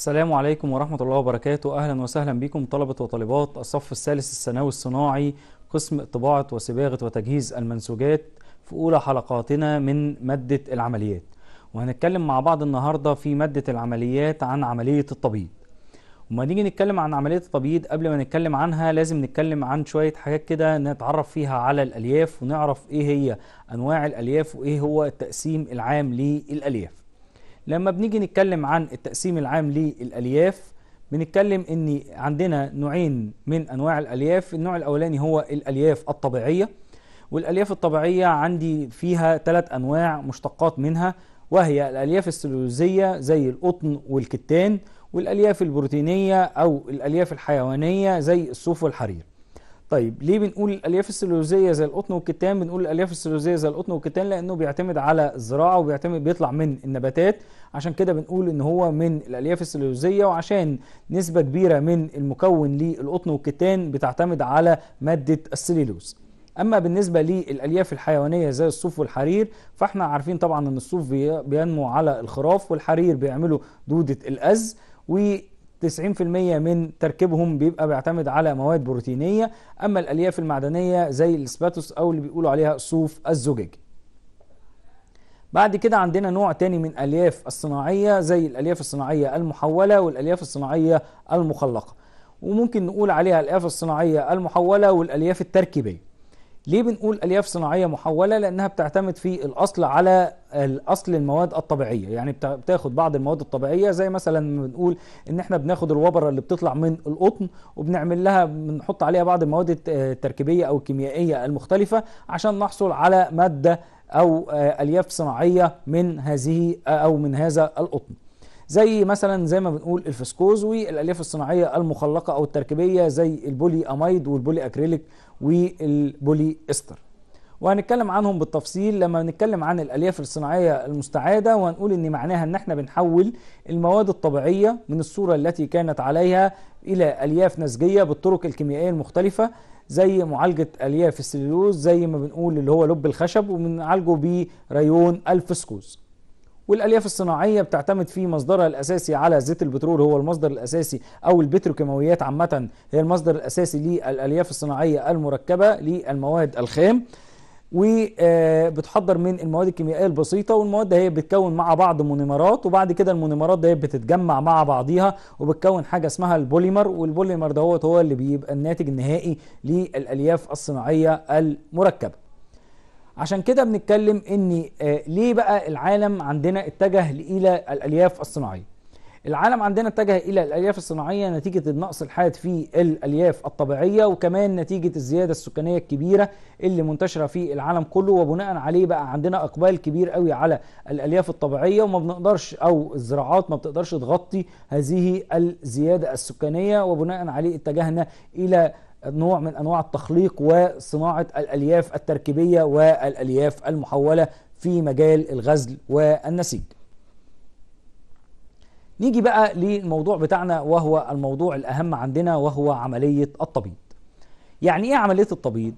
السلام عليكم ورحمة الله وبركاته أهلا وسهلا بكم طلبة وطالبات الصف الثالث الثانوي الصناعي قسم طباعة وصباغة وتجهيز المنسوجات في أولى حلقاتنا من مادة العمليات وهنتكلم مع بعض النهاردة في مادة العمليات عن عملية التبييض وما نيجي نتكلم عن عملية التبييض قبل ما نتكلم عنها لازم نتكلم عن شوية حاجات كده نتعرف فيها على الألياف ونعرف إيه هي أنواع الألياف وإيه هو التقسيم العام للألياف لما بنيجي نتكلم عن التقسيم العام للألياف بنتكلم ان عندنا نوعين من انواع الالياف النوع الاولاني هو الالياف الطبيعيه والالياف الطبيعيه عندي فيها ثلاث انواع مشتقات منها وهي الالياف السلولوزيه زي القطن والكتان والالياف البروتينيه او الالياف الحيوانيه زي الصوف والحرير طيب ليه بنقول الالياف السلولوزيه زي القطن والكتان بنقول الالياف السلولوزيه زي القطن والكتان لانه بيعتمد على الزراعه وبيعتمد بيطلع من النباتات عشان كده بنقول ان هو من الالياف السلولوزيه وعشان نسبه كبيره من المكون للقطن والكتان بتعتمد على ماده السليلوز اما بالنسبه للالياف الحيوانيه زي الصوف والحرير فاحنا عارفين طبعا ان الصوف بينمو على الخراف والحرير بيعملوا دوده الاز و 90% من تركيبهم بيبقى بيعتمد على مواد بروتينية أما الألياف المعدنية زي الاسباتوس أو اللي بيقولوا عليها صوف الزجاج بعد كده عندنا نوع تاني من الألياف الصناعية زي الألياف الصناعية المحولة والألياف الصناعية المخلقة وممكن نقول عليها الألياف الصناعية المحولة والألياف التركيبية ليه بنقول الياف صناعيه محوله لانها بتعتمد في الاصل على الاصل المواد الطبيعيه يعني بتاخد بعض المواد الطبيعيه زي مثلا بنقول ان احنا بناخد الوبره اللي بتطلع من القطن وبنعمل لها بنحط عليها بعض المواد التركيبيه او الكيميائيه المختلفه عشان نحصل على ماده او آه، الياف صناعيه من هذه آه، او من هذا القطن زي مثلا زي ما بنقول الفسكوز والالياف الصناعيه المخلقه او التركيبيه زي البولي اميد والبولي اكريليك والبولي استر وهنتكلم عنهم بالتفصيل لما نتكلم عن الالياف الصناعيه المستعاده وهنقول ان معناها ان احنا بنحول المواد الطبيعيه من الصوره التي كانت عليها الى الياف نسجيه بالطرق الكيميائيه المختلفه زي معالجه الياف السليلوز زي ما بنقول اللي هو لب الخشب وبنعالجه بريون الفسكوز والالياف الصناعيه بتعتمد في مصدرها الاساسي على زيت البترول هو المصدر الاساسي او البتروكيماويات عامه هي المصدر الاساسي للالياف الصناعيه المركبه للمواد الخام وبتحضر آه، من المواد الكيميائيه البسيطه والمواد ده هي بتكون مع بعض مونيمرات وبعد كده المونيمرات ده بتتجمع مع بعضيها وبتكون حاجه اسمها البوليمر والبوليمر ده هو اللي بيبقى الناتج النهائي للالياف الصناعيه المركبه عشان كده بنتكلم ان آه، ليه بقى العالم عندنا اتجه الى الالياف الصناعيه العالم عندنا اتجه الى الالياف الصناعيه نتيجه النقص الحاد في الالياف الطبيعيه وكمان نتيجه الزياده السكانيه الكبيره اللي منتشره في العالم كله وبناء عليه بقى عندنا اقبال كبير قوي على الالياف الطبيعيه وما بنقدرش او الزراعات ما بتقدرش تغطي هذه الزياده السكانيه وبناء عليه اتجهنا الى نوع من أنواع التخليق وصناعة الألياف التركيبية والألياف المحولة في مجال الغزل والنسيج نيجي بقى للموضوع بتاعنا وهو الموضوع الأهم عندنا وهو عملية التبييض يعني إيه عملية التبييض؟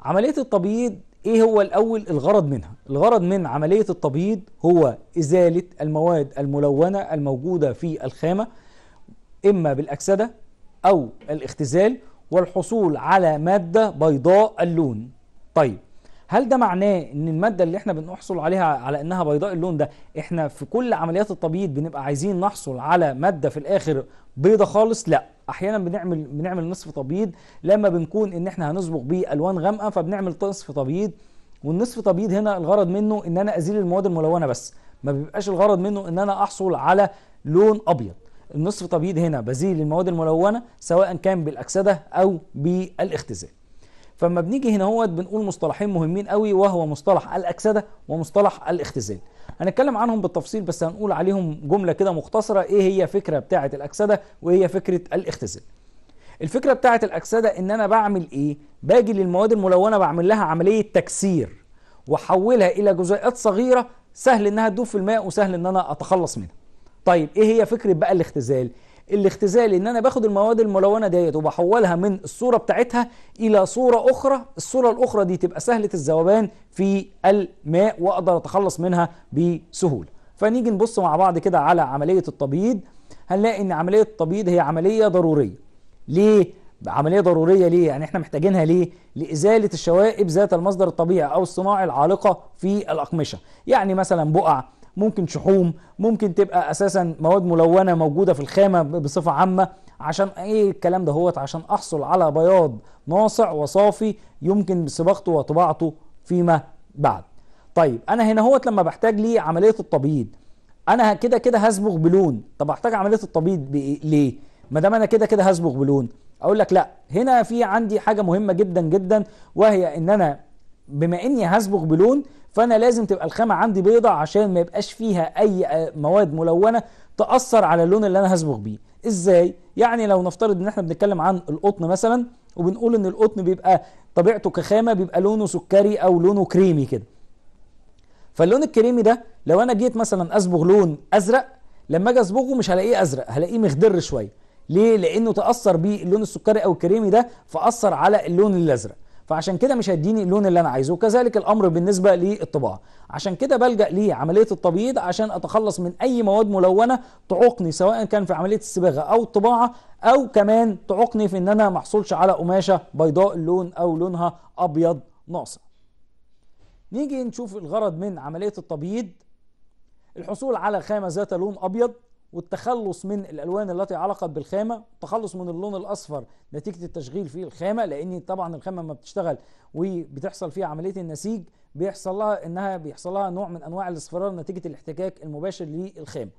عملية التبييض إيه هو الأول الغرض منها؟ الغرض من عملية التبييض هو إزالة المواد الملونة الموجودة في الخامة إما بالأكسدة أو الاختزال والحصول على مادة بيضاء اللون طيب هل ده معناه ان المادة اللي احنا بنحصل عليها على انها بيضاء اللون ده احنا في كل عمليات التبييض بنبقى عايزين نحصل على مادة في الاخر بيضة خالص لا احيانا بنعمل بنعمل نصف تبييض لما بنكون ان احنا هنصبغ بيه الوان غامقه فبنعمل نصف تبييض والنصف تبييض هنا الغرض منه ان انا ازيل المواد الملونه بس ما بيبقاش الغرض منه ان انا احصل على لون ابيض النصف تبييض هنا بزيل المواد الملونه سواء كان بالاكسده او بالاختزال فلما بنيجي هنا هو بنقول مصطلحين مهمين قوي وهو مصطلح الاكسده ومصطلح الاختزال هنتكلم عنهم بالتفصيل بس هنقول عليهم جمله كده مختصره ايه هي فكره بتاعه الاكسده وايه هي فكره الاختزال الفكره بتاعه الاكسده ان انا بعمل ايه باجي للمواد الملونه بعمل لها عمليه تكسير واحولها الى جزيئات صغيره سهل انها تدوب في الماء وسهل ان انا اتخلص منها طيب ايه هي فكره بقى الاختزال الاختزال ان انا باخد المواد الملونه ديت وبحولها من الصوره بتاعتها الى صوره اخرى الصوره الاخرى دي تبقى سهله الذوبان في الماء واقدر اتخلص منها بسهوله فنيجي نبص مع بعض كده على عمليه التبييض هنلاقي ان عمليه التبييض هي عمليه ضروريه ليه عمليه ضروريه ليه يعني احنا محتاجينها ليه لازاله الشوائب ذات المصدر الطبيعي او الصناعي العالقه في الاقمشه يعني مثلا بقع ممكن شحوم ممكن تبقى اساسا مواد ملونه موجوده في الخامه بصفه عامه عشان ايه الكلام ده هوت عشان احصل على بياض ناصع وصافي يمكن صباغته وطباعته فيما بعد طيب انا هنا هوت لما بحتاج لي عمليه التبييض انا كده كده هصبغ بلون طب احتاج عمليه التبييض ليه ما دام انا كده كده هصبغ بلون اقول لك لا هنا في عندي حاجه مهمه جدا جدا وهي ان انا بما اني هصبغ بلون فانا لازم تبقى الخامه عندي بيضة عشان ما يبقاش فيها اي آه، مواد ملونه تاثر على اللون اللي انا هصبغ بيه ازاي يعني لو نفترض ان احنا بنتكلم عن القطن مثلا وبنقول ان القطن بيبقى طبيعته كخامه بيبقى لونه سكري او لونه كريمي كده فاللون الكريمي ده لو انا جيت مثلا اصبغ لون ازرق لما اجي اصبغه مش هلاقيه ازرق هلاقيه مخضر شويه ليه لانه تاثر بيه اللون السكري او الكريمي ده فاثر على اللون الازرق فعشان كده مش هيديني اللون اللي انا عايزه وكذلك الامر بالنسبه للطباعه عشان كده بلجا لعمليه التبييض عشان اتخلص من اي مواد ملونه تعوقني سواء كان في عمليه الصباغه او الطباعه او كمان تعوقني في ان انا ما احصلش على قماشه بيضاء اللون او لونها ابيض ناصع نيجي نشوف الغرض من عمليه التبييض الحصول على خامه ذات لون ابيض والتخلص من الألوان التي علقت بالخامة التخلص من اللون الأصفر نتيجة التشغيل في الخامة لأن طبعا الخامة ما بتشتغل وبتحصل فيها عملية النسيج بيحصل لها إنها بيحصل لها نوع من أنواع الاصفرار نتيجة الاحتكاك المباشر للخامة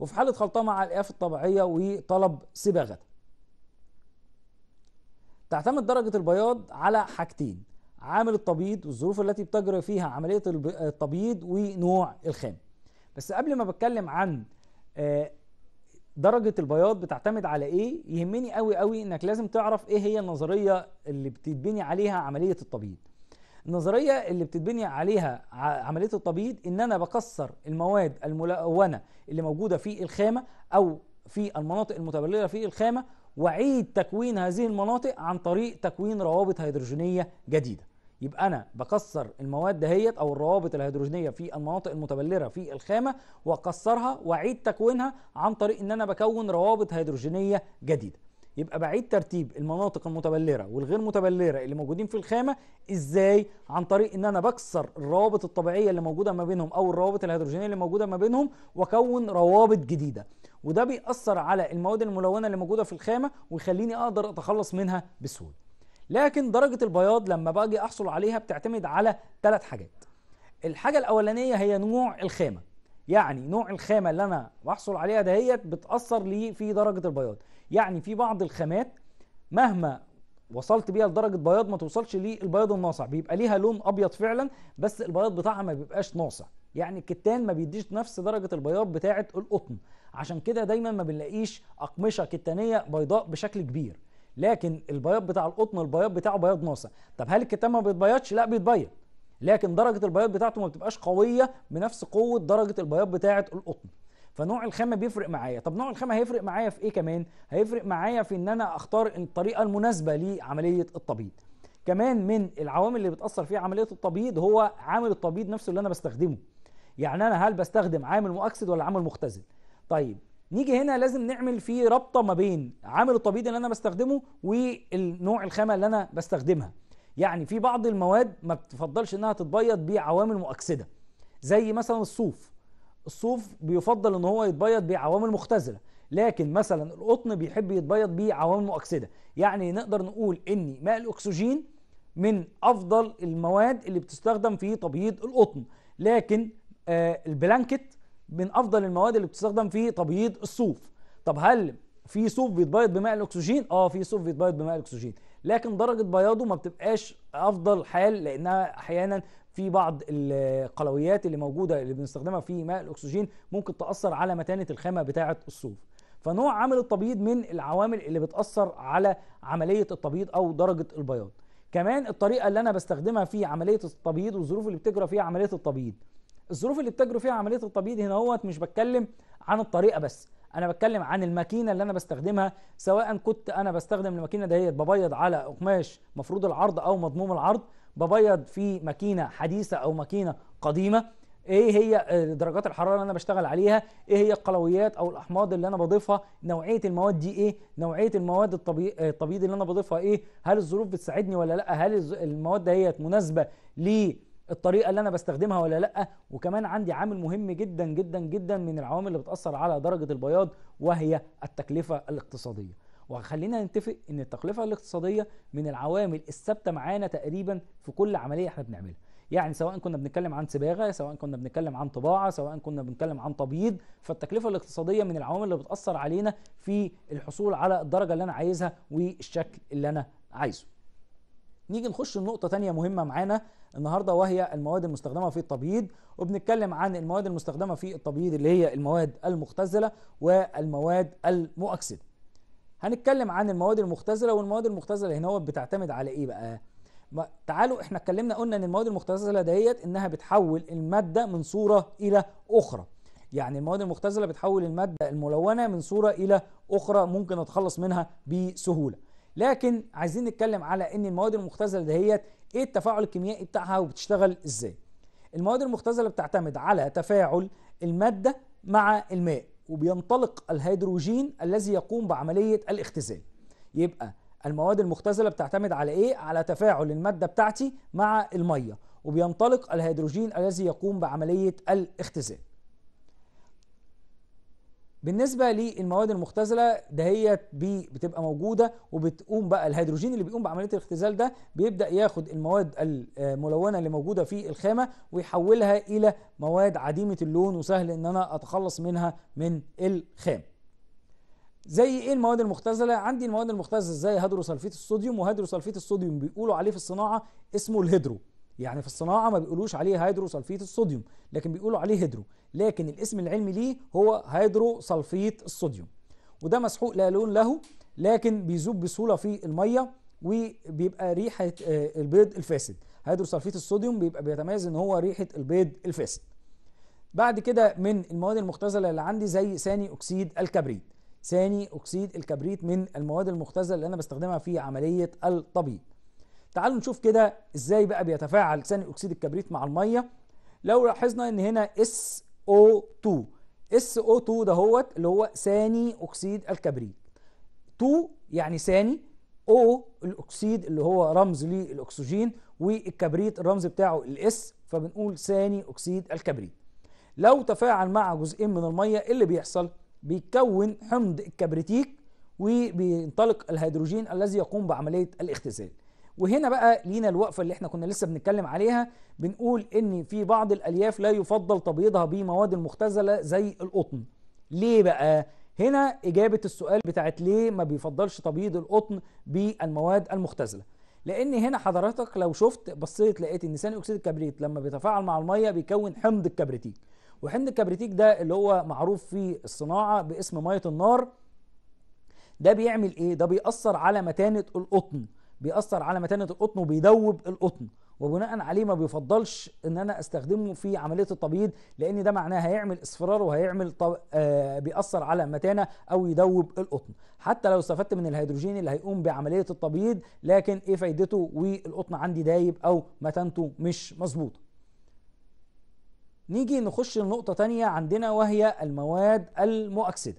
وفي حالة خلطها مع الالياف الطبيعية وطلب صباغة تعتمد درجة البياض على حاجتين عامل التبييض والظروف التي بتجري فيها عملية التبييض ونوع الخام بس قبل ما بتكلم عن آه، درجه البياض بتعتمد على ايه يهمني قوي قوي انك لازم تعرف ايه هي النظريه اللي بتتبني عليها عمليه التبييض النظريه اللي بتتبني عليها عمليه التبييض ان انا بكسر المواد الملونه اللي موجوده في الخامه او في المناطق المتبلله في الخامه واعيد تكوين هذه المناطق عن طريق تكوين روابط هيدروجينيه جديده يبقى انا بكسر المواد دهيت او الروابط الهيدروجينيه في المناطق المتبلره في الخامه واكسرها واعيد تكوينها عن طريق ان انا بكون روابط هيدروجينيه جديده يبقى بعيد ترتيب المناطق المتبلره والغير متبلره اللي موجودين في الخامه ازاي عن طريق ان انا بكسر الروابط الطبيعيه اللي موجوده ما بينهم او الروابط الهيدروجينيه اللي موجوده ما بينهم واكون روابط جديده وده بيأثر على المواد الملونه اللي موجوده في الخامه ويخليني اقدر اتخلص منها بسهوله لكن درجه البياض لما باجي احصل عليها بتعتمد على ثلاث حاجات الحاجه الاولانيه هي نوع الخامه يعني نوع الخامه اللي انا بحصل عليها دهيت بتاثر لي في درجه البياض يعني في بعض الخامات مهما وصلت بيها لدرجه بياض ما توصلش للبياض الناصع بيبقى ليها لون ابيض فعلا بس البياض بتاعها ما بيبقاش ناصع يعني الكتان ما بيديش نفس درجه البياض بتاعه القطن عشان كده دايما ما بنلاقيش اقمشه كتانيه بيضاء بشكل كبير لكن البياض بتاع القطن البياض بتاعه بياض ناصع طب هل الكتان ما بيتبيضش لا بيتبيض لكن درجه البياض بتاعته ما بتبقاش قويه بنفس قوه درجه البياض بتاعه القطن فنوع الخامه بيفرق معايا طب نوع الخامه هيفرق معايا في ايه كمان هيفرق معايا في ان انا اختار الطريقه المناسبه لعمليه التبييض كمان من العوامل اللي بتاثر فيها عمليه التبييض هو عامل التبييض نفسه اللي انا بستخدمه يعني انا هل بستخدم عامل مؤكسد ولا عامل مختزل طيب نيجي هنا لازم نعمل فيه رابطه ما بين عامل التبييض اللي انا بستخدمه والنوع الخامه اللي انا بستخدمها يعني في بعض المواد ما بتفضلش انها تتبيض بعوامل مؤكسده زي مثلا الصوف الصوف بيفضل ان هو يتبيض بعوامل مختزله لكن مثلا القطن بيحب يتبيض بعوامل مؤكسده يعني نقدر نقول ان ماء الاكسجين من افضل المواد اللي بتستخدم في تبييض القطن لكن آه، البلانكت من افضل المواد اللي بتستخدم في تبييض الصوف طب هل في صوف بيتبيض بماء الاكسجين اه في صوف بيتبيض بماء الاكسجين لكن درجه بياضه ما بتبقاش افضل حال لانها احيانا في بعض القلويات اللي موجوده اللي بنستخدمها في ماء الاكسجين ممكن تاثر على متانه الخامه بتاعه الصوف فنوع عمل التبييض من العوامل اللي بتاثر على عمليه التبييض او درجه البياض كمان الطريقه اللي انا بستخدمها في عمليه التبييض والظروف اللي بتجرى فيها عمليه التبييض الظروف اللي بتجروا فيها عمليه التبييض هنا هوت مش بتكلم عن الطريقه بس انا بتكلم عن الماكينه اللي انا بستخدمها سواء كنت انا بستخدم الماكينه دهيت ببيض على قماش مفروض العرض او مضموم العرض ببيض في ماكينه حديثه او ماكينه قديمه ايه هي درجات الحراره اللي انا بشتغل عليها ايه هي القلويات او الاحماض اللي انا بضيفها نوعيه المواد دي ايه نوعيه المواد التبييض اللي انا بضيفها ايه هل الظروف بتساعدني ولا لا هل المواد دهيت مناسبه ليه الطريقه اللي انا بستخدمها ولا لا وكمان عندي عامل مهم جدا جدا جدا من العوامل اللي بتاثر على درجه البياض وهي التكلفه الاقتصاديه وخلينا نتفق ان التكلفه الاقتصاديه من العوامل الثابته معانا تقريبا في كل عمليه احنا بنعملها يعني سواء كنا بنتكلم عن صباغه سواء كنا بنتكلم عن طباعه سواء كنا بنتكلم عن تبييض فالتكلفه الاقتصاديه من العوامل اللي بتاثر علينا في الحصول على الدرجه اللي انا عايزها والشكل اللي انا عايزه نيجي نخش لنقطه تانية مهمه معانا النهارده وهي المواد المستخدمه في التبييض وبنتكلم عن المواد المستخدمه في التبييض اللي هي المواد المختزله والمواد المؤكسده هنتكلم عن المواد المختزله والمواد المختزله هنا بتعتمد على ايه بقى تعالوا احنا اتكلمنا قلنا ان المواد المختزله ديت انها بتحول الماده من صوره الى اخرى يعني المواد المختزله بتحول الماده الملونه من صوره الى اخرى ممكن اتخلص منها بسهوله لكن عايزين نتكلم على ان المواد المختزله دهيت ايه التفاعل الكيميائي بتاعها وبتشتغل ازاي المواد المختزله بتعتمد على تفاعل الماده مع الماء وبينطلق الهيدروجين الذي يقوم بعمليه الاختزال يبقى المواد المختزله بتعتمد على ايه على تفاعل الماده بتاعتي مع الميه وبينطلق الهيدروجين الذي يقوم بعمليه الاختزال بالنسبة للمواد المختزلة دهيت بتبقى موجودة وبتقوم بقى الهيدروجين اللي بيقوم بعملية الاختزال ده بيبدأ ياخد المواد الملونة اللي موجودة في الخامة ويحولها إلى مواد عديمة اللون وسهل إن أنا أتخلص منها من الخام زي ايه المواد المختزله عندي المواد المختزله زي هيدروسلفيت الصوديوم وهيدروسلفيت الصوديوم بيقولوا عليه في الصناعه اسمه الهيدرو يعني في الصناعه ما بيقولوش عليه هيدرو صلفيت الصوديوم لكن بيقولوا عليه هيدرو لكن الاسم العلمي ليه هو هيدرو صلفيت الصوديوم وده مسحوق لا لون له لكن بيذوب بسهوله في الميه وبيبقى ريحه آه، البيض الفاسد هيدرو صلفيت الصوديوم بيبقى بيتميز ان هو ريحه البيض الفاسد بعد كده من المواد المختزله اللي عندي زي ثاني اكسيد الكبريت ثاني اكسيد الكبريت من المواد المختزله اللي انا بستخدمها في عمليه التبييض تعالوا نشوف كده ازاي بقى بيتفاعل ثاني اكسيد الكبريت مع الميه لو لاحظنا ان هنا SO2 SO2 ده هوت اللي هو ثاني اكسيد الكبريت 2 يعني ثاني O الاكسيد اللي هو رمز للاكسجين والكبريت الرمز بتاعه الاس فبنقول ثاني اكسيد الكبريت لو تفاعل مع جزئين من الميه ايه اللي بيحصل بيتكون حمض الكبريتيك وبينطلق الهيدروجين الذي يقوم بعمليه الاختزال وهنا بقى لينا الوقفه اللي احنا كنا لسه بنتكلم عليها بنقول ان في بعض الالياف لا يفضل تبييضها بمواد مختزله زي القطن ليه بقى هنا اجابه السؤال بتاعت ليه ما بيفضلش تبييض القطن بالمواد المختزله لان هنا حضرتك لو شفت بصيت لقيت ان ثاني اكسيد الكبريت لما بيتفاعل مع الميه بيكون حمض الكبريتيك وحمض الكبريتيك ده اللي هو معروف في الصناعه باسم ميه النار ده بيعمل ايه ده بيأثر على متانه القطن بيأثر على متانة القطن وبيدوب القطن وبناء عليه ما بيفضلش ان انا استخدمه في عمليه التبييض لان ده معناه هيعمل اصفرار وهيعمل طب... آه بيأثر على متانة او يدوب القطن حتى لو استفدت من الهيدروجين اللي هيقوم بعمليه التبييض لكن ايه فايدته والقطن عندي دايب او متانته مش مظبوطه نيجي نخش لنقطه تانية عندنا وهي المواد المؤكسده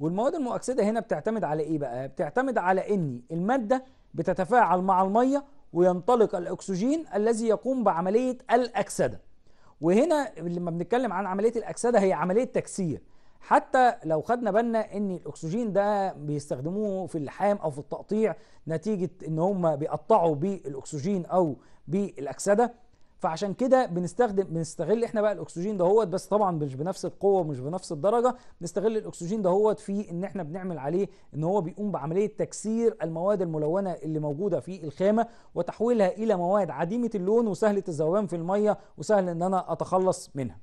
والمواد المؤكسده هنا بتعتمد على ايه بقى بتعتمد على ان الماده بتتفاعل مع المية وينطلق الأكسجين الذي يقوم بعملية الأكسدة وهنا لما بنتكلم عن عملية الأكسدة هي عملية تكسير حتى لو خدنا بالنا ان الاكسجين ده بيستخدموه في اللحام او في التقطيع نتيجه ان هم بيقطعوا بالاكسجين او بالاكسده فعشان كده بنستخدم بنستغل احنا بقى الاكسجين دهوت بس طبعا مش بنفس القوه ومش بنفس الدرجه بنستغل الاكسجين دهوت في ان احنا بنعمل عليه ان هو بيقوم بعمليه تكسير المواد الملونه اللي موجوده في الخامه وتحويلها الى مواد عديمه اللون وسهله الذوبان في الميه وسهل ان انا اتخلص منها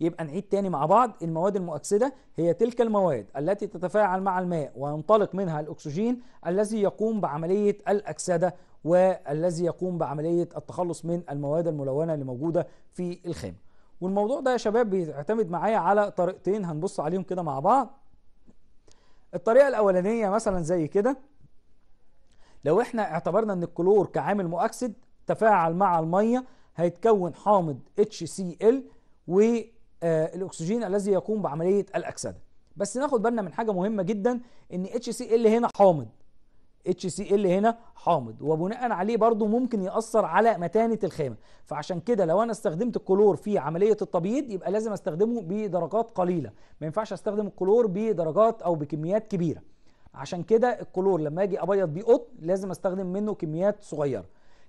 يبقى نعيد تاني مع بعض المواد المؤكسدة هي تلك المواد التي تتفاعل مع الماء وينطلق منها الأكسجين الذي يقوم بعملية الأكسدة والذي يقوم بعملية التخلص من المواد الملونة اللي موجودة في الخام والموضوع ده يا شباب بيعتمد معايا على طريقتين هنبص عليهم كده مع بعض الطريقة الأولانية مثلا زي كده لو احنا اعتبرنا ان الكلور كعامل مؤكسد تفاعل مع المية هيتكون حامض HCl والاكسجين آه، الذي يقوم بعملية الاكسدة بس ناخد بالنا من حاجة مهمة جدا ان HCl هنا حامض HCl هنا حامض وبناء عليه برضو ممكن يأثر على متانة الخامة فعشان كده لو أنا استخدمت الكلور في عملية التبييض يبقى لازم استخدمه بدرجات قليلة ما ينفعش استخدم الكلور بدرجات أو بكميات كبيرة عشان كده الكلور لما أجي أبيض بيه قطن لازم استخدم منه كميات صغيرة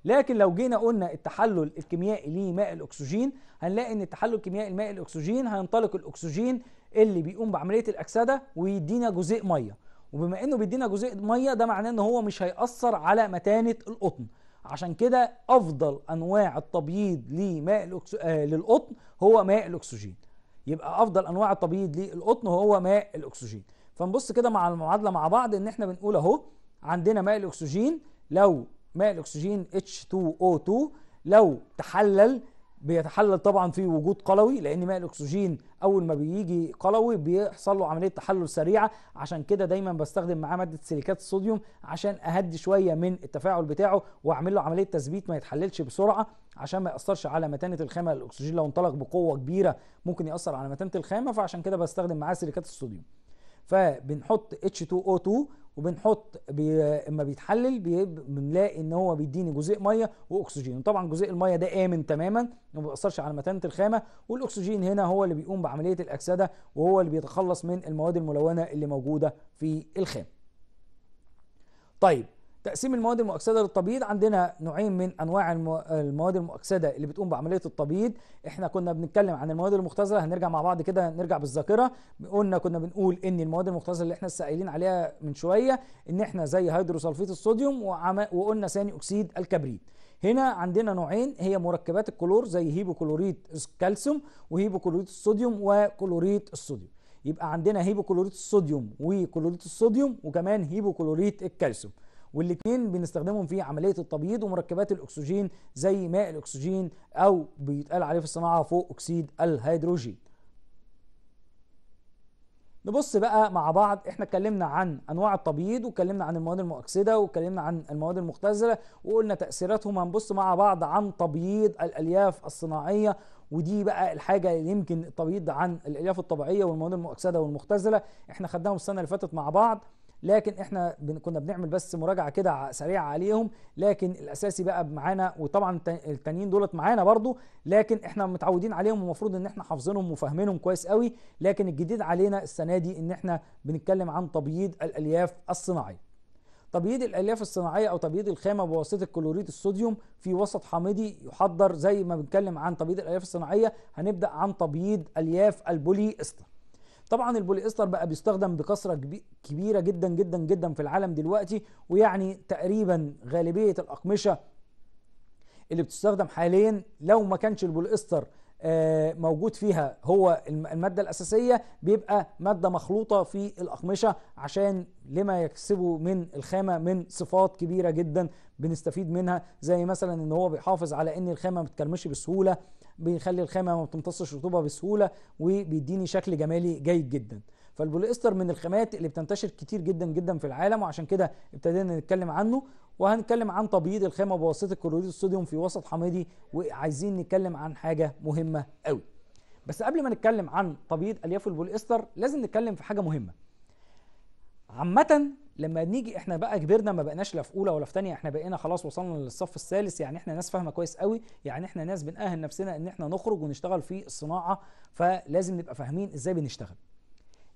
لكن لو جينا قلنا التحلل الكيميائي لماء الاكسجين هنلاقي ان التحلل الكيميائي لماء الاكسجين هينطلق الاكسجين اللي بيقوم بعمليه الاكسده ويدينا جزيء ميه وبما انه بيدينا جزيء ميه ده معناه ان هو مش هيأثر على متانه القطن عشان كده افضل انواع التبييض لماء آه للقطن هو ماء الاكسجين يبقى افضل انواع التبييض للقطن هو ماء الاكسجين فنبص كده مع المعادله مع بعض ان احنا بنقول اهو عندنا ماء الاكسجين لو ماء الاكسجين H2O2 لو تحلل بيتحلل طبعا في وجود قلوي لان ماء الاكسجين اول ما بيجي قلوي بيحصل له عمليه تحلل سريعه عشان كده دايما بستخدم معاه ماده سيليكات الصوديوم عشان اهدي شويه من التفاعل بتاعه واعمل له عمليه تثبيت ما يتحللش بسرعه عشان ما ياثرش على متانه الخامه الاكسجين لو انطلق بقوه كبيره ممكن ياثر على متانه الخامه فعشان كده بستخدم معاه سيليكات الصوديوم فبنحط H2O2 وبنحط بي... اما بيتحلل بي... بنلاقي ان هو بيديني جزيء ميه واكسجين طبعا جزيء الميه ده امن تماما ما بيأثرش على متانه الخامه والاكسجين هنا هو اللي بيقوم بعمليه الاكسده وهو اللي بيتخلص من المواد الملونه اللي موجوده في الخام طيب تقسيم المواد المؤكسده للتبييض عندنا نوعين من انواع المواد المؤكسده اللي بتقوم بعمليه التبييض احنا كنا بنتكلم عن المواد المختزله هنرجع مع بعض كده نرجع بالذاكره قلنا كنا بنقول ان المواد المختزله اللي احنا لسه قايلين عليها من شويه ان احنا زي هيدروسلفيت الصوديوم وقلنا ثاني اكسيد الكبريت هنا عندنا نوعين هي مركبات الكلور زي هيبو الكالسيوم وهيبو الصوديوم وكلوريت الصوديوم يبقى عندنا هيبو الصوديوم وكلوريت الصوديوم وكمان هيبو الكالسيوم والاثنين بنستخدمهم في عمليه التبييض ومركبات الاكسجين زي ماء الاكسجين او بيتقال عليه في الصناعه فوق اكسيد الهيدروجين نبص بقى مع بعض احنا اتكلمنا عن انواع التبييض واتكلمنا عن المواد المؤكسده واتكلمنا عن المواد المختزله وقلنا تاثيراتهم هنبص مع بعض عن تبييض الالياف الصناعيه ودي بقى الحاجه اللي يمكن التبييض عن الالياف الطبيعيه والمواد المؤكسده والمختزله احنا خدناهم السنه اللي فاتت مع بعض لكن احنا كنا بنعمل بس مراجعه كده سريعه عليهم لكن الاساسي بقى معانا وطبعا التانيين دولت معانا برضو لكن احنا متعودين عليهم ومفروض ان احنا حافظينهم وفاهمينهم كويس قوي لكن الجديد علينا السنه دي ان احنا بنتكلم عن تبييض الالياف الصناعيه تبييض الالياف الصناعيه او تبييض الخامه بواسطه كلوريد الصوديوم في وسط حامضي يحضر زي ما بنتكلم عن تبييض الالياف الصناعيه هنبدا عن تبييض الياف البولي استر طبعا البوليستر بقى بيستخدم بكثره كبيره جدا جدا جدا في العالم دلوقتي ويعني تقريبا غالبيه الاقمشه اللي بتستخدم حاليا لو ما كانش البوليستر آه، موجود فيها هو المادة الأساسية بيبقى مادة مخلوطة في الأقمشة عشان لما يكسبوا من الخامة من صفات كبيرة جدا بنستفيد منها زي مثلا ان هو بيحافظ على ان الخامة ما بتكرمش بسهولة بيخلي الخامه ما بتمتصش رطوبه بسهوله وبيديني شكل جمالي جيد جدا فالبوليستر من الخامات اللي بتنتشر كتير جدا جدا في العالم وعشان كده ابتدينا نتكلم عنه وهنتكلم عن تبييض الخامه بواسطه كلوريد الصوديوم في وسط حامضي وعايزين نتكلم عن حاجه مهمه قوي بس قبل ما نتكلم عن تبييض الياف البوليستر لازم نتكلم في حاجه مهمه عامه لما نيجي احنا بقى كبرنا ما بقناش لا في اولى ولا في ثانيه احنا بقينا خلاص وصلنا للصف الثالث يعني احنا ناس فاهمه كويس قوي يعني احنا ناس بنأهل نفسنا ان احنا نخرج ونشتغل في الصناعه فلازم نبقى فاهمين ازاي بنشتغل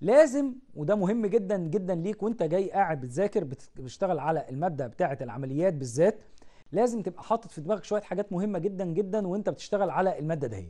لازم وده مهم جدا جدا ليك وانت جاي قاعد بتذاكر بتشتغل على الماده بتاعه العمليات بالذات لازم تبقى حاطط في دماغك شويه حاجات مهمه جدا جدا وانت بتشتغل على الماده دهي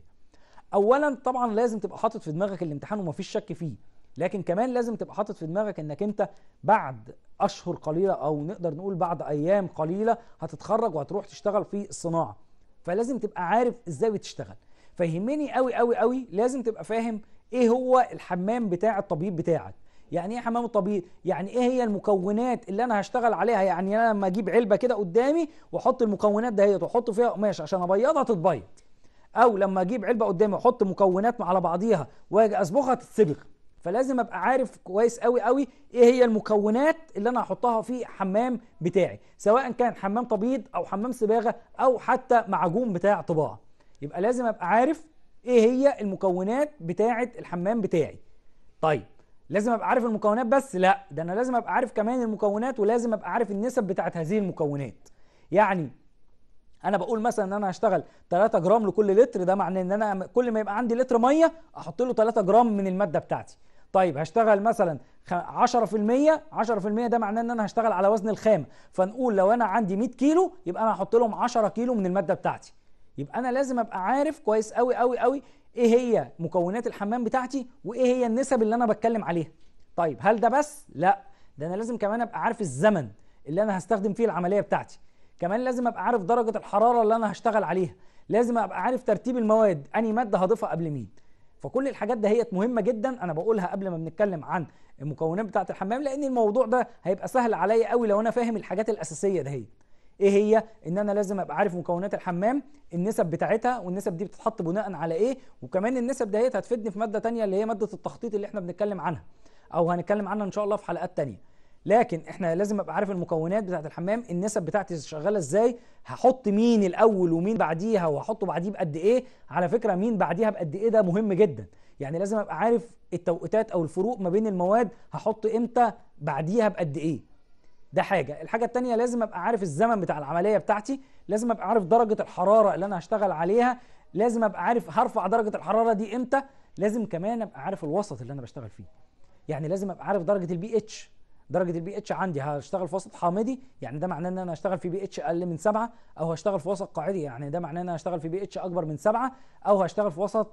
اولا طبعا لازم تبقى حاطط في دماغك الامتحان ومفيش شك فيه لكن كمان لازم تبقى حاطط في دماغك انك انت بعد اشهر قليله او نقدر نقول بعد ايام قليله هتتخرج وهتروح تشتغل في الصناعه فلازم تبقى عارف ازاي بتشتغل فيهمني قوي قوي قوي لازم تبقى فاهم ايه هو الحمام بتاع الطبيب بتاعك يعني ايه حمام الطبيب يعني ايه هي المكونات اللي انا هشتغل عليها يعني انا لما اجيب علبه كده قدامي واحط المكونات دهيت واحط فيها قماش عشان ابيضها تتبيض او لما اجيب علبه قدامي واحط مكونات على بعضيها واجي اصبغها تتسبغ فلازم ابقى عارف كويس قوي قوي ايه هي المكونات اللي انا هحطها في حمام بتاعي سواء كان حمام تبييض او حمام صباغه او حتى معجون بتاع طباعه يبقى لازم ابقى عارف ايه هي المكونات بتاعه الحمام بتاعي طيب لازم ابقى عارف المكونات بس لا ده انا لازم ابقى عارف كمان المكونات ولازم ابقى عارف النسب بتاعه هذه المكونات يعني انا بقول مثلا ان انا هشتغل 3 جرام لكل لتر ده معناه ان انا كل ما يبقى عندي لتر ميه احط له 3 جرام من الماده بتاعتي طيب هشتغل مثلا 10% 10% ده معناه ان انا هشتغل على وزن الخامه فنقول لو انا عندي 100 كيلو يبقى انا هحط لهم 10 كيلو من الماده بتاعتي يبقى انا لازم ابقى عارف كويس قوي قوي قوي ايه هي مكونات الحمام بتاعتي وايه هي النسب اللي انا بتكلم عليها طيب هل ده بس لا ده انا لازم كمان ابقى عارف الزمن اللي انا هستخدم فيه العمليه بتاعتي كمان لازم ابقى عارف درجه الحراره اللي انا هشتغل عليها لازم ابقى عارف ترتيب المواد اني ماده هضيفها قبل مين فكل الحاجات دهيت مهمه جدا انا بقولها قبل ما بنتكلم عن المكونات بتاعه الحمام لان الموضوع ده هيبقى سهل عليا قوي لو انا فاهم الحاجات الاساسيه دهيت ايه هي ان انا لازم ابقى عارف مكونات الحمام النسب بتاعتها والنسب دي بتتحط بناء على ايه وكمان النسب دهيت هتفيدني في ماده تانية اللي هي ماده التخطيط اللي احنا بنتكلم عنها او هنتكلم عنها ان شاء الله في حلقات تانية لكن احنا لازم ابقى عارف المكونات بتاعت الحمام النسب بتاعتي شغاله ازاي هحط مين الاول ومين بعديها وهحطه بعديه بقد ايه على فكره مين بعديها بقد ايه ده مهم جدا يعني لازم ابقى عارف التوقيتات او الفروق ما بين المواد هحط امتى بعديها بقد ايه ده حاجه الحاجه الثانيه لازم ابقى عارف الزمن بتاع العمليه بتاعتي لازم ابقى عارف درجه الحراره اللي انا هشتغل عليها لازم ابقى عارف هرفع درجه الحراره دي امتى لازم كمان ابقى عارف الوسط اللي انا بشتغل فيه يعني لازم ابقى عارف درجه البي اتش درجه البي اتش عندي هشتغل في وسط حامضي يعني ده معناه ان انا هشتغل في بي اتش اقل من 7 او هشتغل في وسط قاعدي يعني ده معناه ان انا هشتغل في بي اتش اكبر من 7 او هشتغل في وسط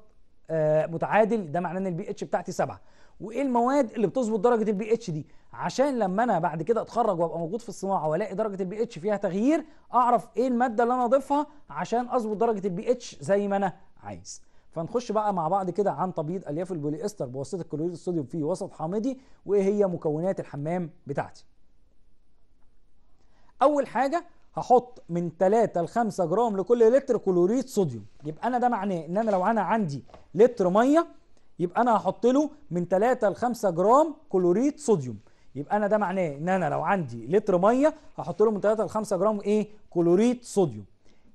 آه، متعادل ده معناه ان البي اتش بتاعتي 7 وايه المواد اللي بتظبط درجه البي اتش دي عشان لما انا بعد كده اتخرج وابقى موجود في الصناعه والاقي درجه البي اتش فيها تغيير اعرف ايه الماده اللي انا اضيفها عشان اظبط درجه البي اتش زي ما انا عايز فنخش بقى مع بعض كده عن تبييض الياف البوليستر بواسطه كلوريد الصوديوم في وسط حامضي وايه هي مكونات الحمام بتاعتي اول حاجه هحط من 3 ل 5 جرام لكل لتر كلوريد صوديوم يبقى انا ده معناه ان انا لو انا عندي لتر ميه يبقى انا هحط له من 3 ل 5 جرام كلوريد صوديوم يبقى انا ده معناه ان انا لو عندي لتر ميه هحط له من 3 ل 5 جرام ايه كلوريد صوديوم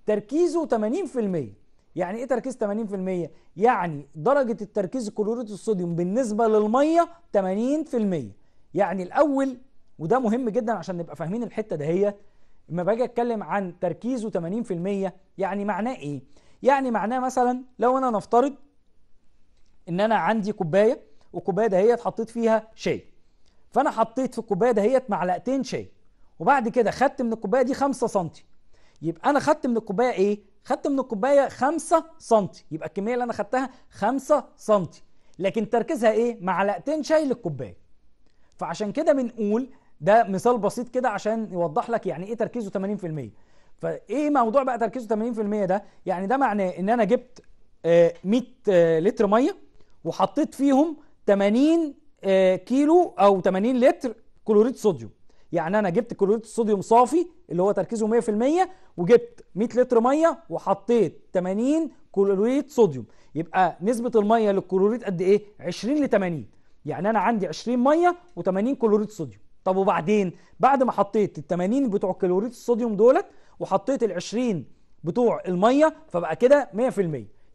تركيزه 80% يعني ايه تركيز 80% يعني درجه التركيز كلوريد الصوديوم بالنسبه للميه 80% يعني الاول وده مهم جدا عشان نبقى فاهمين الحته دهيت لما باجي اتكلم عن تركيزه 80% يعني معناه ايه يعني معناه مثلا لو انا نفترض ان انا عندي كوبايه وكوبايه دهيت حطيت فيها شاي فانا حطيت في الكوبايه دهيت معلقتين شاي وبعد كده خدت من الكوبايه دي 5 سم يبقى انا خدت من الكوبايه ايه خدت من الكوبايه 5 سم يبقى الكميه اللي انا خدتها 5 سم لكن تركيزها ايه معلقتين شاي للكوبايه فعشان كده بنقول ده مثال بسيط كده عشان يوضح لك يعني ايه تركيزه 80% فايه موضوع بقى تركيزه 80% ده يعني ده معناه ان انا جبت 100 آه، آه، لتر ميه وحطيت فيهم 80 آه، كيلو او 80 لتر كلوريد صوديوم يعني انا جبت كلوريد الصوديوم صافي اللي هو تركيزه 100% وجبت 100 لتر ميه وحطيت 80 كلوريد صوديوم يبقى نسبه الميه للكلوريد قد ايه 20 ل 80 يعني انا عندي 20 ميه و80 كلوريد صوديوم طب وبعدين بعد ما حطيت ال 80 بتوع كلوريد الصوديوم دولت وحطيت ال 20 بتوع الميه فبقى كده 100%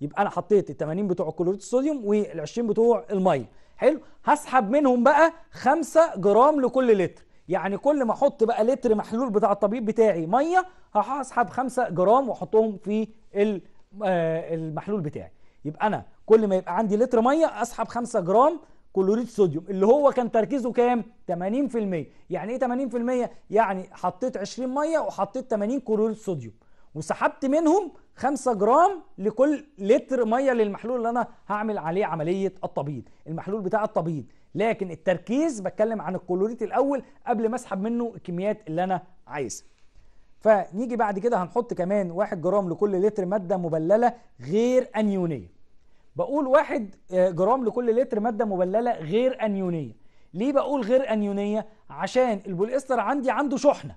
يبقى انا حطيت ال 80 بتوع كلوريد الصوديوم وال 20 بتوع الميه حلو هسحب منهم بقى 5 جرام لكل لتر يعني كل ما احط بقى لتر محلول بتاع الطبيب بتاعي ميه هسحب 5 جرام واحطهم في آه، المحلول بتاعي يبقى انا كل ما يبقى عندي لتر ميه اسحب 5 جرام كلوريد صوديوم اللي هو كان تركيزه كام 80% يعني ايه 80% يعني حطيت 20 ميه وحطيت 80 كلوريد صوديوم وسحبت منهم 5 جرام لكل لتر ميه للمحلول اللي انا هعمل عليه عمليه الطبيب المحلول بتاع الطبيب لكن التركيز بتكلم عن الكلوريت الاول قبل ما اسحب منه الكميات اللي انا عايزها فنيجي بعد كده هنحط كمان واحد جرام لكل لتر مادة مبللة غير أنيونية بقول واحد آه، جرام لكل لتر مادة مبللة غير أنيونية ليه بقول غير أنيونية؟ عشان البوليستر عندي عنده شحنة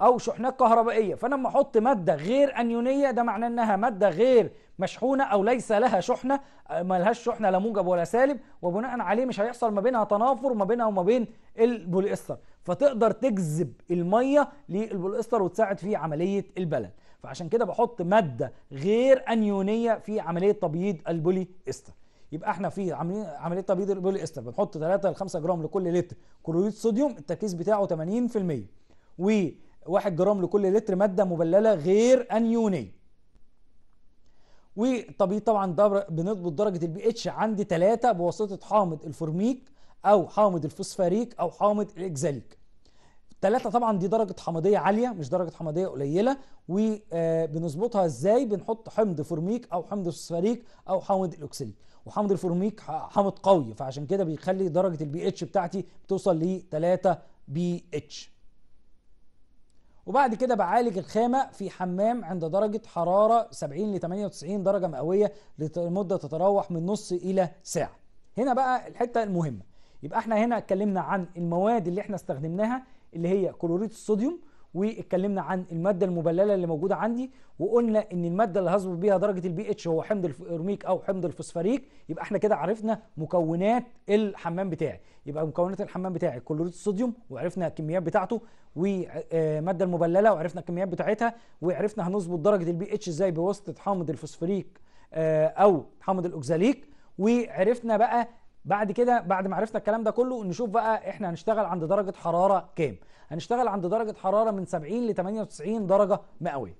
او شحنات كهربائيه فانا لما احط ماده غير انيونيه ده معناه انها ماده غير مشحونه او ليس لها شحنه آه، لهاش شحنه لا موجب ولا سالب وبناء عليه مش هيحصل ما بينها تنافر ما بينها وما بين البوليستر فتقدر تجذب الميه للبوليستر وتساعد في عمليه البلد فعشان كده بحط ماده غير انيونيه في عمليه تبييض البوليستر يبقى احنا في عمليه تبييض البوليستر بنحط 3 ل 5 جرام لكل لتر كلوريد صوديوم التركيز بتاعه 80% و 1 جرام لكل لتر ماده مبلله غير انيونيه إيه وطبيعي طبعا بنضبط درجه البي اتش عند 3 بواسطه حامض الفورميك او حامض الفوسفاريك او حامض الاكزاليك ثلاثة طبعا دي درجة حمضية عالية مش درجة حمضية قليلة وبنظبطها آه، ازاي بنحط حمض فورميك او حمض فوسفاريك او حامض الاكسليك وحمض الفورميك حامض قوي فعشان كده بيخلي درجة البي اتش بتاعتي بتوصل ل 3 بي اتش وبعد كده بعالج الخامة في حمام عند درجة حرارة 70 ل 98 درجة مئوية لمدة تتراوح من نص إلى ساعة هنا بقى الحتة المهمة يبقى احنا هنا اتكلمنا عن المواد اللي احنا استخدمناها اللي هي كلوريد الصوديوم واتكلمنا عن الماده المبلله اللي موجوده عندي وقلنا ان الماده اللي هظبط بيها درجه البي اتش هو حمض الفورميك او حمض الفوسفاريك يبقى احنا كده عرفنا مكونات الحمام بتاعي يبقى مكونات الحمام بتاعي كلوريد الصوديوم وعرفنا الكميات بتاعته والماده آه، المبلله وعرفنا الكميات بتاعتها وعرفنا هنظبط درجه البي اتش ازاي بواسطه حامض الفوسفاريك آه، او حامض الاوكزاليك وعرفنا بقى بعد كده بعد ما عرفنا الكلام ده كله نشوف بقى احنا هنشتغل عند درجه حراره كام هنشتغل عند درجه حراره من 70 ل 98 درجه مئويه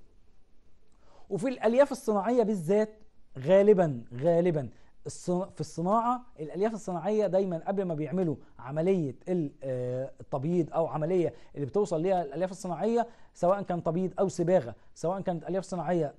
وفي الالياف الصناعيه بالذات غالبا غالبا في الصناعه الالياف الصناعيه دايما قبل ما بيعملوا عمليه آه، التبييض او عمليه اللي بتوصل ليها الالياف الصناعيه سواء كان تبييض او سباغة سواء كانت الياف صناعيه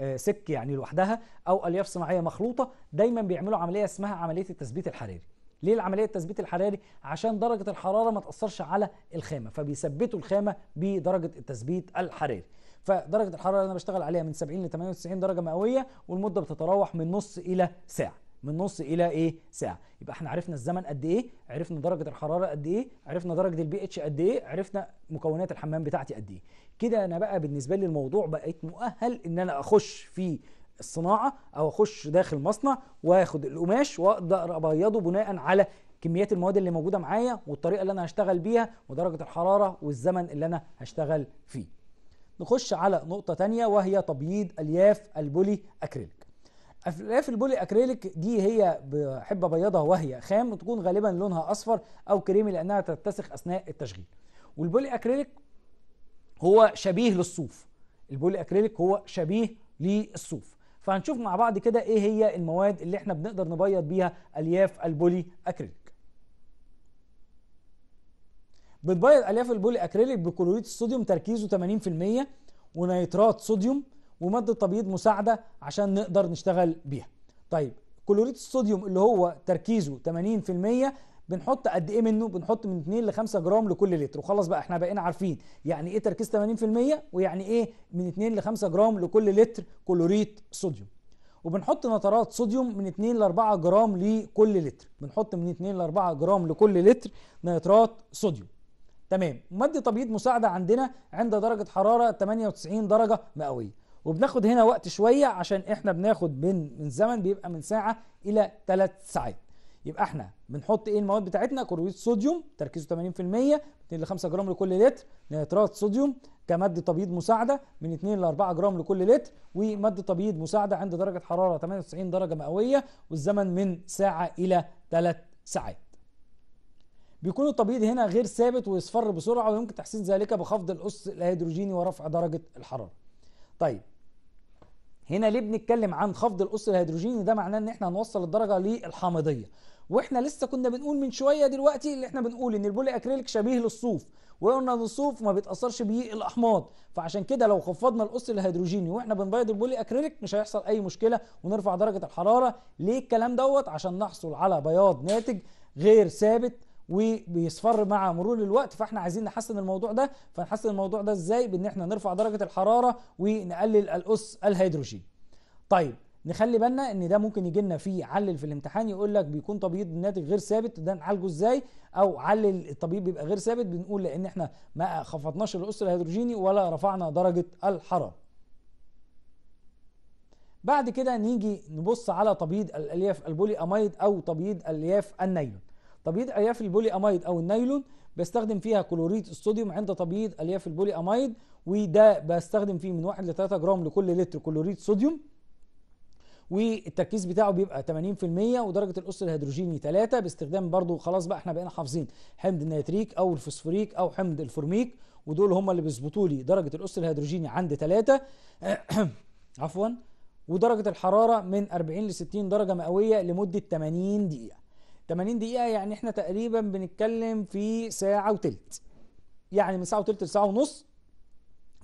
آه، سك يعني لوحدها او الياف صناعيه مخلوطه دايما بيعملوا عمليه اسمها عمليه التثبيت الحراري ليه العمليه التثبيت الحراري عشان درجه الحراره ما تاثرش على الخامه فبيثبتوا الخامه بدرجه التثبيت الحراري فدرجه الحراره اللي انا بشتغل عليها من 70 ل 98 درجه مئويه والمده بتتراوح من نص الى ساعه من نص الى ايه ساعه يبقى احنا عرفنا الزمن قد ايه عرفنا درجه الحراره قد ايه عرفنا درجه البي اتش قد ايه عرفنا مكونات الحمام بتاعتي قد ايه كده انا بقى بالنسبه لي الموضوع بقيت مؤهل ان انا اخش في الصناعه او اخش داخل مصنع واخد القماش واقدر ابيضه بناء على كميات المواد اللي موجوده معايا والطريقه اللي انا هشتغل بيها ودرجه الحراره والزمن اللي انا هشتغل فيه نخش على نقطه تانية وهي تبييض الياف البولي اكريليك الألياف البولي أكريليك دي هي بحبة ابيضها وهي خام تكون غالبا لونها أصفر أو كريمي لأنها تتسخ أثناء التشغيل والبولي أكريليك هو شبيه للصوف البولي أكريليك هو شبيه للصوف فهنشوف مع بعض كده إيه هي المواد اللي إحنا بنقدر نبيض بيها ألياف البولي أكريليك بتبيض ألياف البولي أكريليك بكلوريد الصوديوم تركيزه 80% ونيترات صوديوم ومادة تبييض مساعدة عشان نقدر نشتغل بيها طيب كلوريد الصوديوم اللي هو تركيزه 80% بنحط قد ايه منه بنحط من 2 ل 5 جرام لكل لتر وخلاص بقى احنا بقينا عارفين يعني ايه تركيز 80% ويعني ايه من 2 ل 5 جرام لكل لتر كلوريد صوديوم وبنحط نترات صوديوم من 2 ل 4 جرام لكل لتر بنحط من 2 ل 4 جرام لكل لتر نيترات صوديوم تمام مادة تبييض مساعدة عندنا عند درجة حرارة 98 درجة مئوية وبناخد هنا وقت شويه عشان احنا بناخد من من زمن بيبقى من ساعه الى ثلاث ساعات يبقى احنا بنحط ايه المواد بتاعتنا كلوريد صوديوم تركيزه 80% 2 ل 5 جرام لكل لتر نيترات صوديوم كماده تبييض مساعده من 2 ل 4 جرام لكل لتر وماده تبييض مساعده عند درجه حراره 98 درجه مئويه والزمن من ساعه الى ثلاث ساعات بيكون التبييض هنا غير ثابت ويصفر بسرعه ويمكن تحسين ذلك بخفض الاس الهيدروجيني ورفع درجه الحراره طيب هنا ليه بنتكلم عن خفض الاس الهيدروجيني ده معناه ان احنا هنوصل الدرجه للحامضيه واحنا لسه كنا بنقول من شويه دلوقتي اللي احنا بنقول ان البولي اكريليك شبيه للصوف وقلنا ان الصوف ما بيتاثرش بيه الاحماض فعشان كده لو خفضنا الاس الهيدروجيني واحنا بنبيض البولي اكريليك مش هيحصل اي مشكله ونرفع درجه الحراره ليه الكلام دوت عشان نحصل على بياض ناتج غير ثابت وبيصفر مع مرور الوقت فاحنا عايزين نحسن الموضوع ده فنحسن الموضوع ده ازاي بان احنا نرفع درجه الحراره ونقلل الاس الهيدروجين طيب نخلي بالنا ان ده ممكن يجي لنا فيه علل في الامتحان يقول لك بيكون تبييض الناتج غير ثابت ده نعالجه ازاي او علل التبييض بيبقى غير ثابت بنقول لان احنا ما خفضناش الاس الهيدروجيني ولا رفعنا درجه الحراره بعد كده نيجي نبص على تبييض الالياف البولي امايد او تبييض الالياف النايلون تبييض الياف البولي امايد او النايلون بستخدم فيها كلوريد الصوديوم عند تبييض الياف البولي امايد وده بستخدم فيه من 1 ل 3 جرام لكل لتر كلوريد صوديوم والتركيز بتاعه بيبقى 80% ودرجه الاس الهيدروجيني 3 باستخدام برضو خلاص بقى احنا بقينا حافظين حمض النيتريك او الفوسفوريك او حمض الفورميك ودول هم اللي بيظبطوا لي درجه الاس الهيدروجيني عند 3 عفوا ودرجه الحراره من 40 ل 60 درجه مئويه لمده 80 دقيقه 80 دقيقة يعني احنا تقريبا بنتكلم في ساعة وثلث يعني من ساعة وثلث لساعة ونص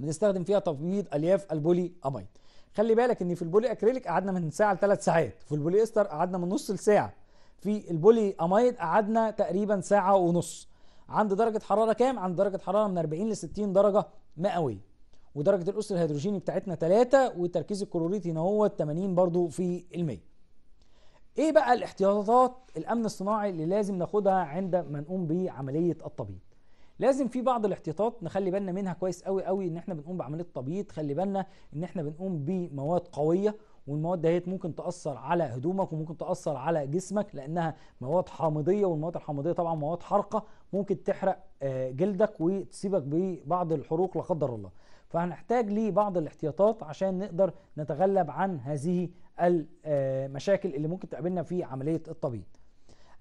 بنستخدم فيها تبييض الياف البولي امايد خلي بالك ان في البولي اكريليك قعدنا من ساعة لثلاث ساعات في البولي استر قعدنا من نص لساعة في البولي امايد قعدنا تقريبا ساعة ونص عند درجة حرارة كام؟ عند درجة حرارة من 40 ل 60 درجة مئوية ودرجة الأس الهيدروجيني بتاعتنا 3 وتركيز الكلوريت هنا هو 80 برضو في المية ايه بقى الاحتياطات الامن الصناعي اللي لازم ناخدها عند ما نقوم بعمليه التبييض لازم في بعض الاحتياطات نخلي بالنا منها كويس قوي قوي ان احنا بنقوم بعمليه تبييض خلي بالنا ان احنا بنقوم بمواد قويه والمواد دهيت ممكن تاثر على هدومك وممكن تاثر على جسمك لانها مواد حامضيه والمواد الحامضيه طبعا مواد حارقه ممكن تحرق آه، جلدك وتسيبك ببعض الحروق لا قدر الله فهنحتاج لبعض الاحتياطات عشان نقدر نتغلب عن هذه المشاكل اللي ممكن تقابلنا في عمليه التبييض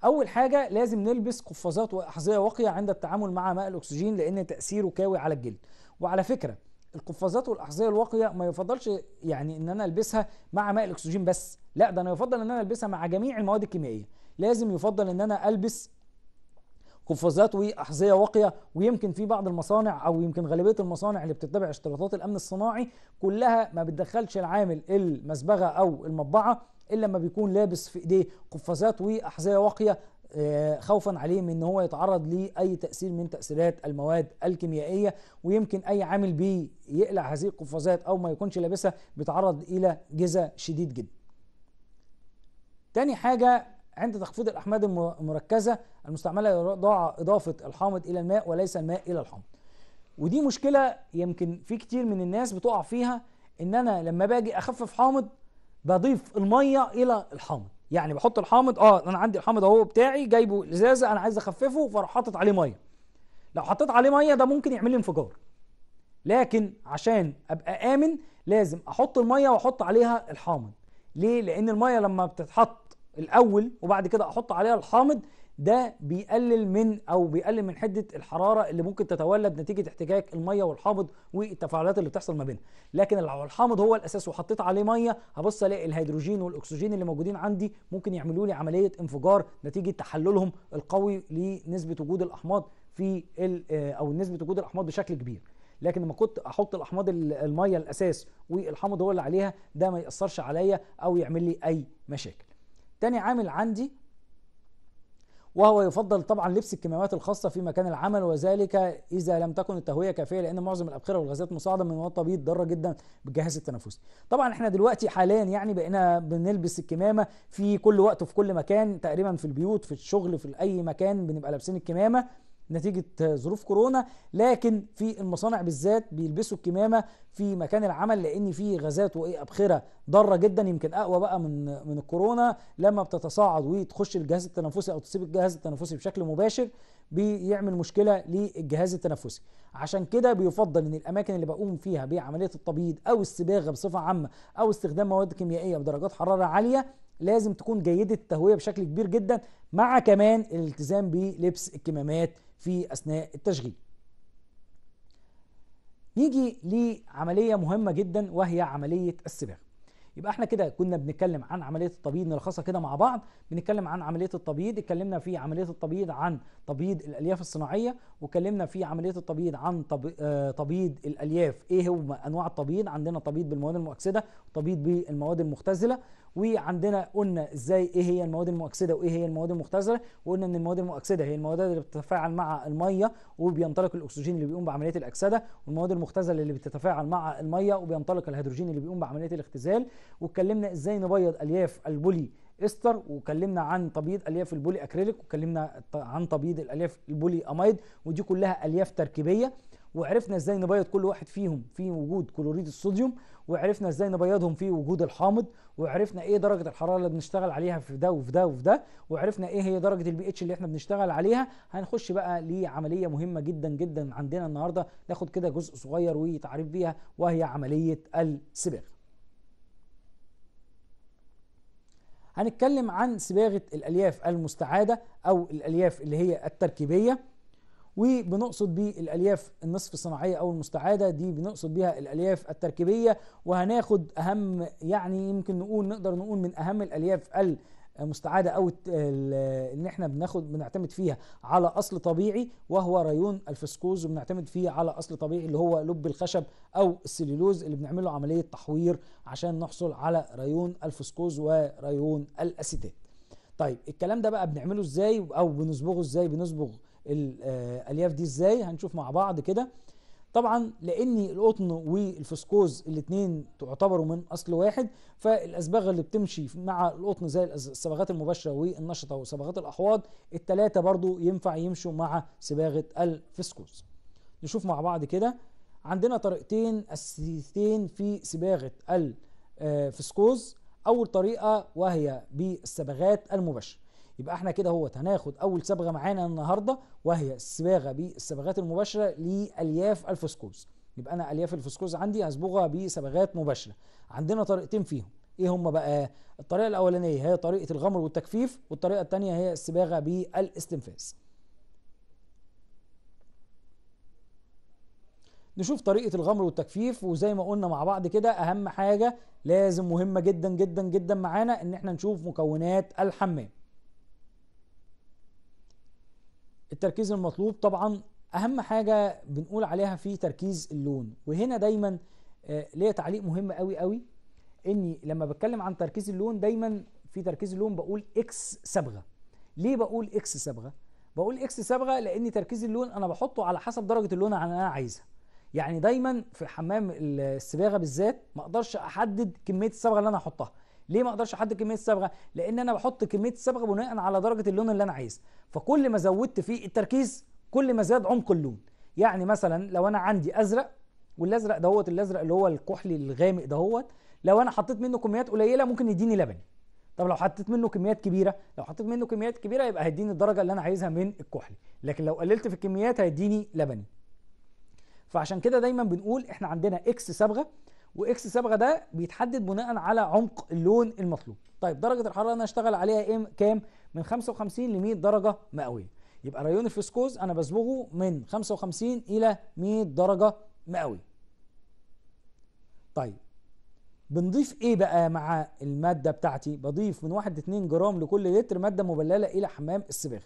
اول حاجه لازم نلبس قفازات واحذيه واقيه عند التعامل مع ماء الاكسجين لان تاثيره كاوي على الجلد وعلى فكره القفازات والاحذيه الواقيه ما يفضلش يعني ان انا البسها مع ماء الاكسجين بس لا ده انا يفضل ان انا البسها مع جميع المواد الكيميائيه لازم يفضل ان انا البس قفازات واحذيه واقيه ويمكن في بعض المصانع او يمكن غالبيه المصانع اللي بتتبع اشتراطات الامن الصناعي كلها ما بتدخلش العامل المسبغه او المطبعه الا لما بيكون لابس في ايديه قفازات واحذيه واقيه آه، خوفا عليه من ان هو يتعرض لاي تاثير من تاثيرات المواد الكيميائيه ويمكن اي عامل بيه يقلع هذه القفازات او ما يكونش لابسها بيتعرض الى جزا شديد جدا. تاني حاجه عند تخفيض الأحماض المركزة المستعملة يضاع إضافة الحامض إلى الماء وليس الماء إلى الحامض ودي مشكلة يمكن في كتير من الناس بتقع فيها إن أنا لما باجي أخفف حامض بضيف المية إلى الحامض يعني بحط الحامض اه انا عندي الحامض اهو بتاعي جايبه ازازه انا عايز اخففه فراح حاطط عليه ميه لو حطيت عليه ميه ده ممكن يعمل لي انفجار لكن عشان ابقى امن لازم احط الميه واحط عليها الحامض ليه لان الميه لما بتتحط الاول وبعد كده احط عليها الحامض ده بيقلل من او بيقلل من حده الحراره اللي ممكن تتولد نتيجه احتكاك الميه والحامض والتفاعلات اللي بتحصل ما بينها لكن لو الحامض هو الاساس وحطيت عليه ميه هبص الاقي الهيدروجين والاكسجين اللي موجودين عندي ممكن يعملوا لي عمليه انفجار نتيجه تحللهم القوي لنسبه وجود الاحماض في آه، او نسبه وجود الاحماض بشكل كبير لكن لما كنت احط الاحماض الميه الاساس والحامض هو اللي عليها ده ما ياثرش عليا او يعمل لي اي مشاكل تاني عامل عندي وهو يفضل طبعا لبس الكمامات الخاصة في مكان العمل وذلك إذا لم تكن التهوية كافية لأن معظم الأبخرة والغازات مصاعدة من مواد طبيعية ضارة جدا بالجهاز التنفسي. طبعا احنا دلوقتي حاليا يعني بقينا بنلبس الكمامة في كل وقت وفي كل مكان تقريبا في البيوت في الشغل في أي مكان بنبقى لابسين الكمامة نتيجة ظروف كورونا لكن في المصانع بالذات بيلبسوا الكمامة في مكان العمل لأن في غازات وإيه أبخرة ضارة جدا يمكن أقوى بقى من من الكورونا لما بتتصاعد وتخش الجهاز التنفسي أو تسيب الجهاز التنفسي بشكل مباشر بيعمل مشكلة للجهاز التنفسي عشان كده بيفضل ان الاماكن اللي بقوم فيها بعملية التبييض او الصباغة بصفة عامة او استخدام مواد كيميائية بدرجات حرارة عالية لازم تكون جيدة التهوية بشكل كبير جدا مع كمان الالتزام بلبس الكمامات في أثناء التشغيل نيجي لعملية مهمة جدا وهي عملية الصباغ يبقى احنا كده كنا بنتكلم عن عمليه التبييض نلخصها كده مع بعض بنتكلم عن عمليه التبييض اتكلمنا في عمليه التبييض عن تبييض الالياف الصناعيه واتكلمنا في عمليه التبييض عن آه، تبييض الالياف ايه هو انواع التبييض عندنا تبييض بالمواد المؤكسده وتبييض بالمواد المختزله وعندنا قلنا ازاي ايه هي المواد المؤكسده وايه هي المواد المختزله وقلنا ان المواد المؤكسده هي المواد اللي بتتفاعل مع الميه وبينطلق الاكسجين اللي بيقوم بعمليه الاكسده والمواد المختزله اللي بتتفاعل مع الميه وبينطلق الهيدروجين اللي بيقوم بعمليه الاختزال واتكلمنا ازاي نبيض الياف البولي استر وكلمنا عن تبييض الياف البولي اكريليك وكلمنا عن تبييض الالياف البولي امايد ودي كلها الياف تركيبيه وعرفنا ازاي نبيض كل واحد فيهم في وجود كلوريد الصوديوم وعرفنا ازاي نبيضهم في وجود الحامض وعرفنا ايه درجه الحراره اللي بنشتغل عليها في ده وفي ده وفي ده وعرفنا ايه هي درجه البي اتش اللي احنا بنشتغل عليها هنخش بقى لعمليه مهمه جدا جدا عندنا النهارده ناخد كده جزء صغير وتعريف بيها وهي عمليه السباغ هنتكلم عن صباغه الالياف المستعاده او الالياف اللي هي التركيبيه وبنقصد بيه الالياف النصف الصناعيه او المستعاده دي بنقصد بيها الالياف التركيبيه وهناخد اهم يعني يمكن نقول نقدر نقول من اهم الالياف ال مستعاده او ان احنا بناخد بنعتمد فيها على اصل طبيعي وهو ريون الفسكوز وبنعتمد فيه على اصل طبيعي اللي هو لب الخشب او السليلوز اللي بنعمل له عمليه تحوير عشان نحصل على ريون الفسكوز وريون الاسيتات. طيب الكلام ده بقى بنعمله ازاي او بنصبغه ازاي؟ بنصبغ آه، الالياف دي ازاي هنشوف مع بعض كده طبعا لان القطن والفسكوز الاثنين تعتبروا من اصل واحد فالاسباغ اللي بتمشي مع القطن زي الصبغات المباشره والنشطه وصبغات الاحواض الثلاثه برضو ينفع يمشوا مع صباغه الفسكوز نشوف مع بعض كده عندنا طريقتين اساسيتين في صباغه الفسكوز آه، اول طريقه وهي بالصبغات المباشره يبقى احنا كده اهوت هناخد اول صبغه معانا النهارده وهي الصباغه بالصبغات المباشره لالياف الفسكوز يبقى انا الياف الفسكوز عندي هصبغها بصبغات مباشره عندنا طريقتين فيهم ايه هم بقى الطريقه الاولانيه هي طريقه الغمر والتكفيف والطريقه الثانيه هي الصباغه بالاستنفاذ نشوف طريقه الغمر والتكفيف وزي ما قلنا مع بعض كده اهم حاجه لازم مهمه جدا جدا جدا معانا ان احنا نشوف مكونات الحمام التركيز المطلوب طبعا اهم حاجه بنقول عليها في تركيز اللون وهنا دايما آه، ليا تعليق مهم قوي قوي اني لما بتكلم عن تركيز اللون دايما في تركيز اللون بقول اكس صبغه ليه بقول اكس صبغه بقول اكس صبغه لان تركيز اللون انا بحطه على حسب درجه اللون اللي انا عايزها يعني دايما في حمام الصباغه بالذات ما اقدرش احدد كميه الصبغه اللي انا هحطها ليه ما اقدرش احدد كميه الصبغه لان انا بحط كميه الصبغه بناء على درجه اللون اللي انا عايزها فكل ما زودت فيه التركيز كل ما زاد عمق اللون يعني مثلا لو انا عندي ازرق والازرق دهوت الازرق اللي هو الكحلي الغامق دهوت لو انا حطيت منه كميات قليله ممكن يديني لبني طب لو حطيت منه كميات كبيره لو حطيت منه كميات كبيره يبقى هيديني الدرجه اللي انا عايزها من الكحلي لكن لو قللت في الكميات هيديني لبني فعشان كده دايما بنقول احنا عندنا اكس صبغه واكس صبغه ده بيتحدد بناء على عمق اللون المطلوب طيب درجه الحراره انا اشتغل عليها ايه كام من 55 ل 100 درجه مئويه يبقى ريون الفسكوز انا بصبغه من 55 الى 100 درجه مئويه طيب بنضيف ايه بقى مع الماده بتاعتي بضيف من 1 ل 2 جرام لكل لتر ماده مبلله الى حمام الصباغه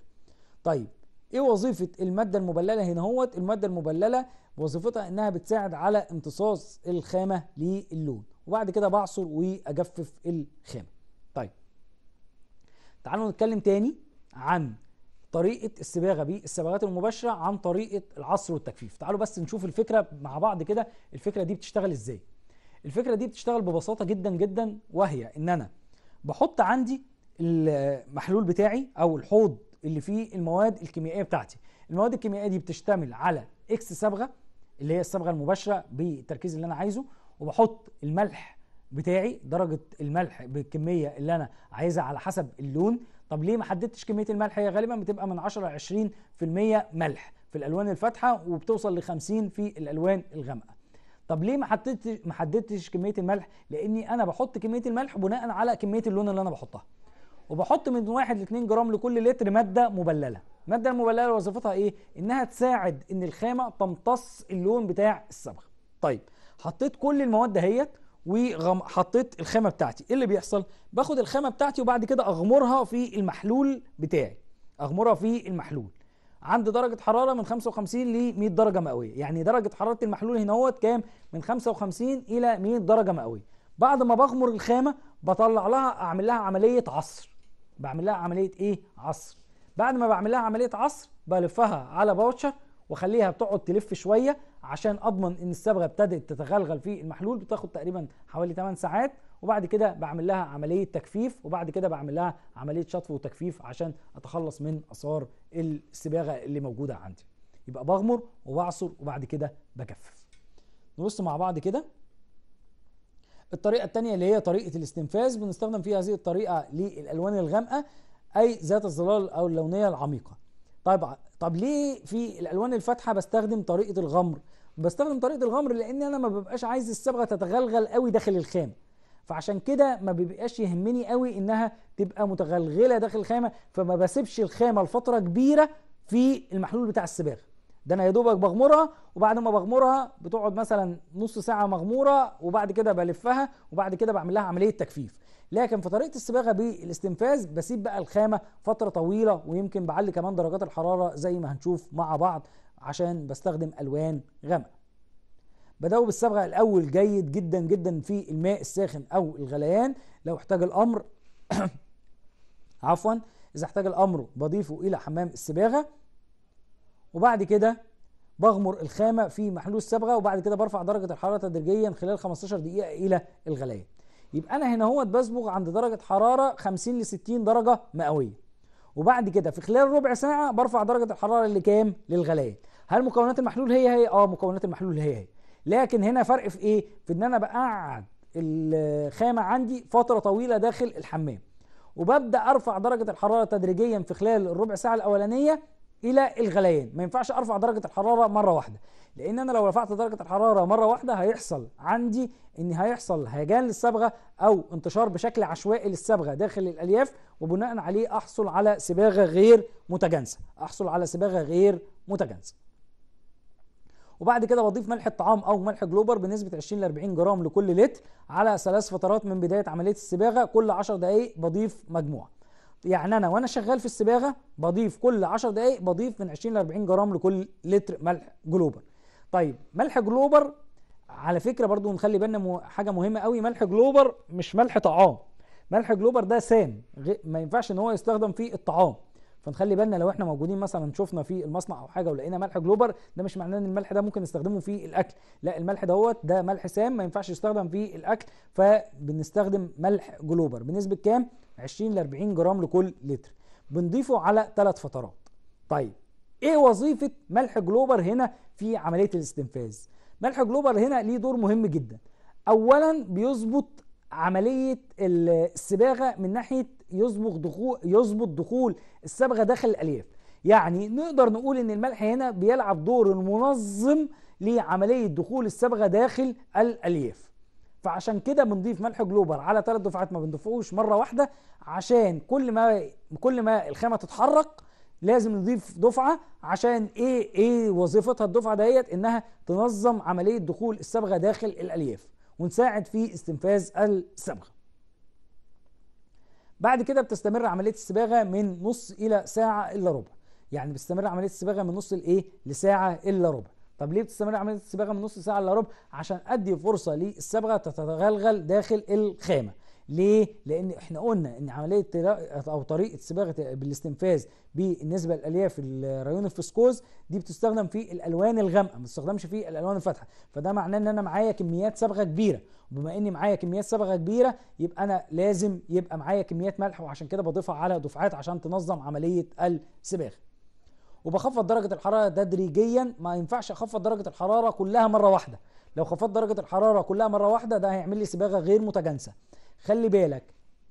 طيب ايه وظيفه الماده المبلله هنا هوت الماده المبلله وظيفتها انها بتساعد على امتصاص الخامه للون وبعد كده بعصر واجفف الخامه طيب تعالوا نتكلم تاني عن طريقه الصباغه بالسباغات المباشره عن طريقه العصر والتجفيف تعالوا بس نشوف الفكره مع بعض كده الفكره دي بتشتغل ازاي الفكره دي بتشتغل ببساطه جدا جدا وهي ان انا بحط عندي المحلول بتاعي او الحوض اللي فيه المواد الكيميائيه بتاعتي المواد الكيميائيه دي بتشتمل على اكس صبغه اللي هي الصبغه المباشره بالتركيز اللي انا عايزه وبحط الملح بتاعي درجه الملح بالكميه اللي انا عايزها على حسب اللون طب ليه ما حددتش كميه الملح هي غالبا بتبقى من 10 ل 20% ملح في الالوان الفاتحه وبتوصل ل 50 في الالوان الغامقه طب ليه ما حددتش ما حددتش كميه الملح لاني انا بحط كميه الملح بناء على كميه اللون اللي انا بحطها وبحط من 1 ل 2 جرام لكل لتر ماده مبلله الماده المبلله وظيفتها ايه انها تساعد ان الخامه تمتص اللون بتاع الصبغه طيب حطيت كل المواد دهيت وحطيت الخامه بتاعتي ايه اللي بيحصل باخد الخامه بتاعتي وبعد كده اغمرها في المحلول بتاعي اغمرها في المحلول عند درجة حرارة من 55 ل 100 درجة مئوية، يعني درجة حرارة المحلول هنا هو كام؟ من 55 إلى 100 درجة مئوية. بعد ما بغمر الخامة بطلع لها أعمل لها عملية عصر. بعمل لها عمليه ايه عصر بعد ما بعمل لها عمليه عصر بلفها على باوتشر واخليها بتقعد تلف شويه عشان اضمن ان الصبغه ابتدت تتغلغل في المحلول بتاخد تقريبا حوالي 8 ساعات وبعد كده بعمل لها عمليه تجفيف وبعد كده بعمل لها عمليه شطف وتجفيف عشان اتخلص من اثار الصباغه اللي موجوده عندي يبقى بغمر وبعصر وبعد كده بجفف نبص مع بعض كده الطريقه الثانيه اللي هي طريقه الاستنفاذ بنستخدم فيها هذه الطريقه للالوان الغامقه اي ذات الظلال او اللونيه العميقه طيب طب ليه في الالوان الفاتحه بستخدم طريقه الغمر بستخدم طريقه الغمر لان انا ما ببقاش عايز الصبغه تتغلغل قوي داخل الخامه فعشان كده ما بيبقاش يهمني قوي انها تبقى متغلغله داخل الخامه فما بسيبش الخامه لفتره كبيره في المحلول بتاع الصباغه ده انا يا دوبك بغمرها وبعد ما بغمرها بتقعد مثلا نص ساعه مغموره وبعد كده بلفها وبعد كده بعمل لها عمليه تكفيف لكن في طريقه الصباغه بالاستنفاذ بسيب بقى الخامه فتره طويله ويمكن بعلي كمان درجات الحراره زي ما هنشوف مع بعض عشان بستخدم الوان غامقه بدأوا بالصبغه الاول جيد جدا جدا في الماء الساخن او الغليان لو احتاج الامر عفوا اذا احتاج الامر بضيفه الى حمام الصباغه وبعد كده بغمر الخامة في محلول الصبغة وبعد كده برفع درجة الحرارة تدريجيا خلال 15 دقيقة إلى الغلاية يبقى أنا هنا هو بصبغ عند درجة حرارة 50 ل 60 درجة مئوية وبعد كده في خلال ربع ساعة برفع درجة الحرارة اللي كام للغلاية هل مكونات المحلول هي هي؟ اه مكونات المحلول هي هي لكن هنا فرق في ايه؟ في ان انا بقعد الخامة عندي فترة طويلة داخل الحمام وببدأ ارفع درجة الحرارة تدريجيا في خلال الربع ساعة الأولانية الى الغليان ما ينفعش ارفع درجه الحراره مره واحده لان انا لو رفعت درجه الحراره مره واحده هيحصل عندي ان هيحصل هيجان للصبغه او انتشار بشكل عشوائي للصبغه داخل الالياف وبناء عليه احصل على صباغه غير متجانسه احصل على صباغه غير متجانسه وبعد كده بضيف ملح الطعام او ملح جلوبر بنسبه 20 ل 40 جرام لكل لتر على ثلاث فترات من بدايه عمليه الصباغه كل 10 دقائق بضيف مجموعه يعني انا وانا شغال في الصباغه بضيف كل 10 دقائق بضيف من 20 ل 40 جرام لكل لتر ملح جلوبر طيب ملح جلوبر على فكره برضو نخلي بالنا حاجه مهمه قوي ملح جلوبر مش ملح طعام ملح جلوبر ده سام ما ينفعش ان هو يستخدم في الطعام فنخلي بالنا لو احنا موجودين مثلا شفنا في المصنع او حاجه ولقينا ملح جلوبر ده مش معناه ان الملح ده ممكن نستخدمه في الاكل لا الملح دوت ده ملح سام ما ينفعش يستخدم في الاكل فبنستخدم ملح جلوبر بنسبه كام 20 ل 40 جرام لكل لتر بنضيفه على ثلاث فترات طيب ايه وظيفه ملح جلوبر هنا في عمليه الاستنفاذ ملح جلوبر هنا ليه دور مهم جدا اولا بيظبط عمليه الصباغه من ناحيه يظبط دخول يظبط دخول الصبغه داخل الالياف يعني نقدر نقول ان الملح هنا بيلعب دور منظم لعمليه دخول الصبغه داخل الالياف فعشان كده بنضيف ملح جلوبر على ثلاث دفعات ما بنضيفوش مره واحده عشان كل ما كل ما الخامه تتحرك لازم نضيف دفعه عشان ايه ايه وظيفتها الدفعه ديت انها تنظم عمليه دخول الصبغه داخل الالياف ونساعد في استنفاذ الصبغه بعد كده بتستمر عمليه الصباغه من نص الى ساعه الا ربع يعني بتستمر عمليه الصباغه من نص لايه لساعه الا ربع طب ليه بتستمر عمليه الصباغه من نص ساعه الا ربع عشان ادي فرصه للصبغه تتغلغل داخل الخامه ليه؟ لان احنا قلنا ان عمليه او طريقه صباغه بالاستنفاذ بالنسبه للالياف الريون الفسكوز دي بتستخدم في الالوان الغامقه ما بتستخدمش في الالوان الفاتحه فده معناه ان انا معايا كميات صبغه كبيره وبما اني معايا كميات صبغه كبيره يبقى انا لازم يبقى معايا كميات ملح وعشان كده بضيفها على دفعات عشان تنظم عمليه الصباغه وبخفض درجة الحرارة تدريجيا ما ينفعش اخفض درجة الحرارة كلها مرة واحدة لو خفضت درجة الحرارة كلها مرة واحدة ده هيعمل لي صباغة غير متجانسة خلي بالك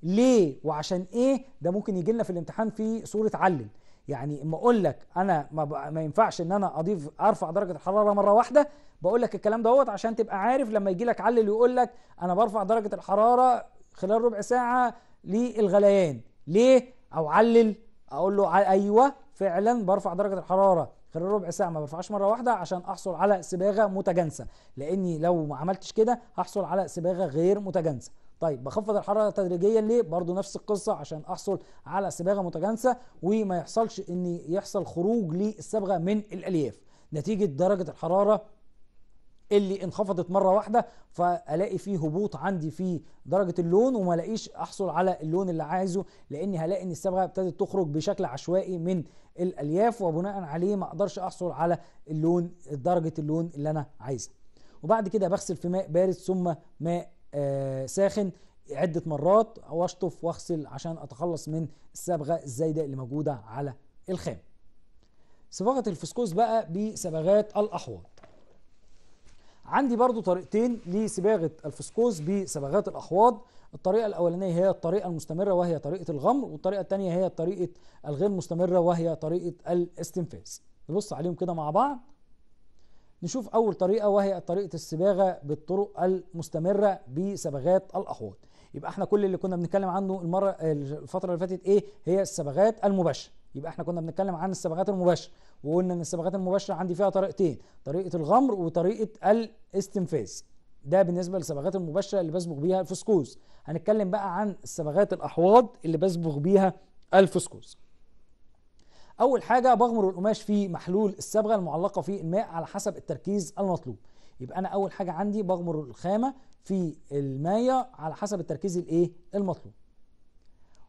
ليه وعشان ايه ده ممكن يجي لنا في الامتحان في صورة علل يعني اما اقول لك انا ما, ما ينفعش ان انا اضيف ارفع درجه الحراره مره واحده بقول لك الكلام دوت عشان تبقى عارف لما يجي لك علل يقول لك انا برفع درجه الحراره خلال ربع ساعه للغليان ليه او علل اقول له ايوه فعلا برفع درجه الحراره خلال ربع ساعه ما برفعش مره واحده عشان احصل على صباغه متجانسه لاني لو ما عملتش كده هحصل على صباغه غير متجانسه طيب بخفض الحراره تدريجيا ليه برضو نفس القصه عشان احصل على صباغه متجانسه وما يحصلش ان يحصل خروج للصبغه من الالياف نتيجه درجه الحراره اللي انخفضت مره واحده فالاقي فيه هبوط عندي في درجه اللون وما الاقيش احصل على اللون اللي عايزه لاني هلاقي ان الصبغه ابتدت تخرج بشكل عشوائي من الالياف وبناء عليه ما اقدرش احصل على اللون درجه اللون اللي انا عايزها وبعد كده بغسل في ماء بارد ثم ماء آه ساخن عده مرات واشطف واغسل عشان اتخلص من الصبغه الزايده اللي موجوده على الخام صباغه الفسكوس بقى بصبغات الاحواض عندي برضو طريقتين لصباغة الفسكوز بصبغات الأحواض الطريقة الأولانية هي الطريقة المستمرة وهي طريقة الغمر والطريقة الثانية هي الطريقة الغير مستمرة وهي طريقة الاستنفاذ نبص عليهم كده مع بعض نشوف أول طريقة وهي طريقة الصباغة بالطرق المستمرة بصبغات الأحواض يبقى احنا كل اللي كنا بنتكلم عنه المرة الفترة اللي فاتت ايه هي الصبغات المباشرة يبقى احنا كنا بنتكلم عن الصبغات المباشره وقلنا ان الصبغات المباشره عندي فيها طريقتين طريقه الغمر وطريقه الاستنفاذ ده بالنسبه للصبغات المباشره اللي بصبغ بيها الفسكوز هنتكلم بقى عن الصبغات الاحواض اللي بصبغ بيها الفسكوز اول حاجه بغمر القماش في محلول الصبغه المعلقه في الماء على حسب التركيز المطلوب يبقى انا اول حاجه عندي بغمر الخامه في المايه على حسب التركيز الايه المطلوب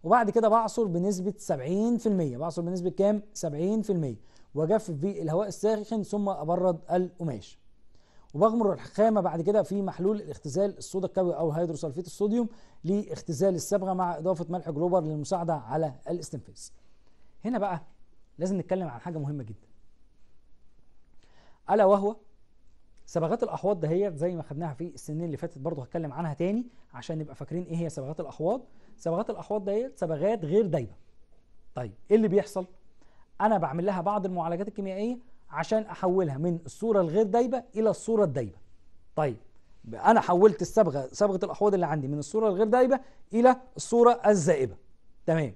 وبعد كده بعصر بنسبة 70% بعصر بنسبة كام؟ 70% وأجفف بالهواء الساخن ثم أبرد القماش وبغمر الخامة بعد كده في محلول الاختزال الصودا الكوي أو هيدروسلفيت الصوديوم لاختزال الصبغة مع إضافة ملح جلوبر للمساعدة على الاستنفاذ هنا بقى لازم نتكلم عن حاجة مهمة جدا ألا وهو صبغات الأحواض دهيت زي ما خدناها في السنين اللي فاتت برضه هتكلم عنها تاني عشان نبقى فاكرين إيه هي صبغات الأحواض صبغات الاحواض ديت صبغات غير دايبه طيب ايه اللي بيحصل انا بعمل لها بعض المعالجات الكيميائيه عشان احولها من الصوره الغير دايبه الى الصوره الدايبه طيب انا حولت الصبغه صبغه الاحواض اللي عندي من الصوره الغير دايبه الى الصوره الذائبه تمام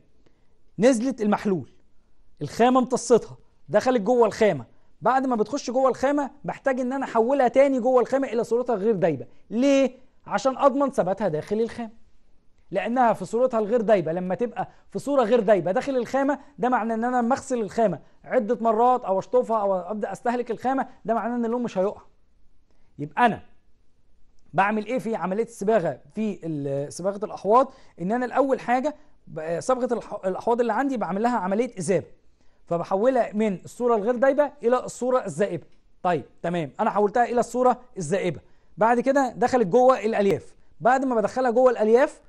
نزلت المحلول الخامه امتصتها دخلت جوه الخامه بعد ما بتخش جوه الخامه بحتاج ان انا احولها تاني جوه الخامه الى صورتها غير دايبه ليه عشان اضمن ثباتها داخل الخامه لانها في صورتها الغير دايبه لما تبقى في صوره غير دايبه داخل الخامه ده معناه ان انا لما اغسل الخامه عده مرات او اشطفها او ابدا استهلك الخامه ده معناه ان اللون مش هيقع يبقى انا بعمل ايه في عمليه الصباغه في صباغه الاحواض ان انا الاول حاجه صبغه الاحواض اللي عندي بعمل لها عمليه اذابه فبحولها من الصوره الغير دايبه الى الصوره الزائبه طيب تمام انا حولتها الى الصوره الزائبه بعد كده دخلت جوه الالياف بعد ما بدخلها جوه الالياف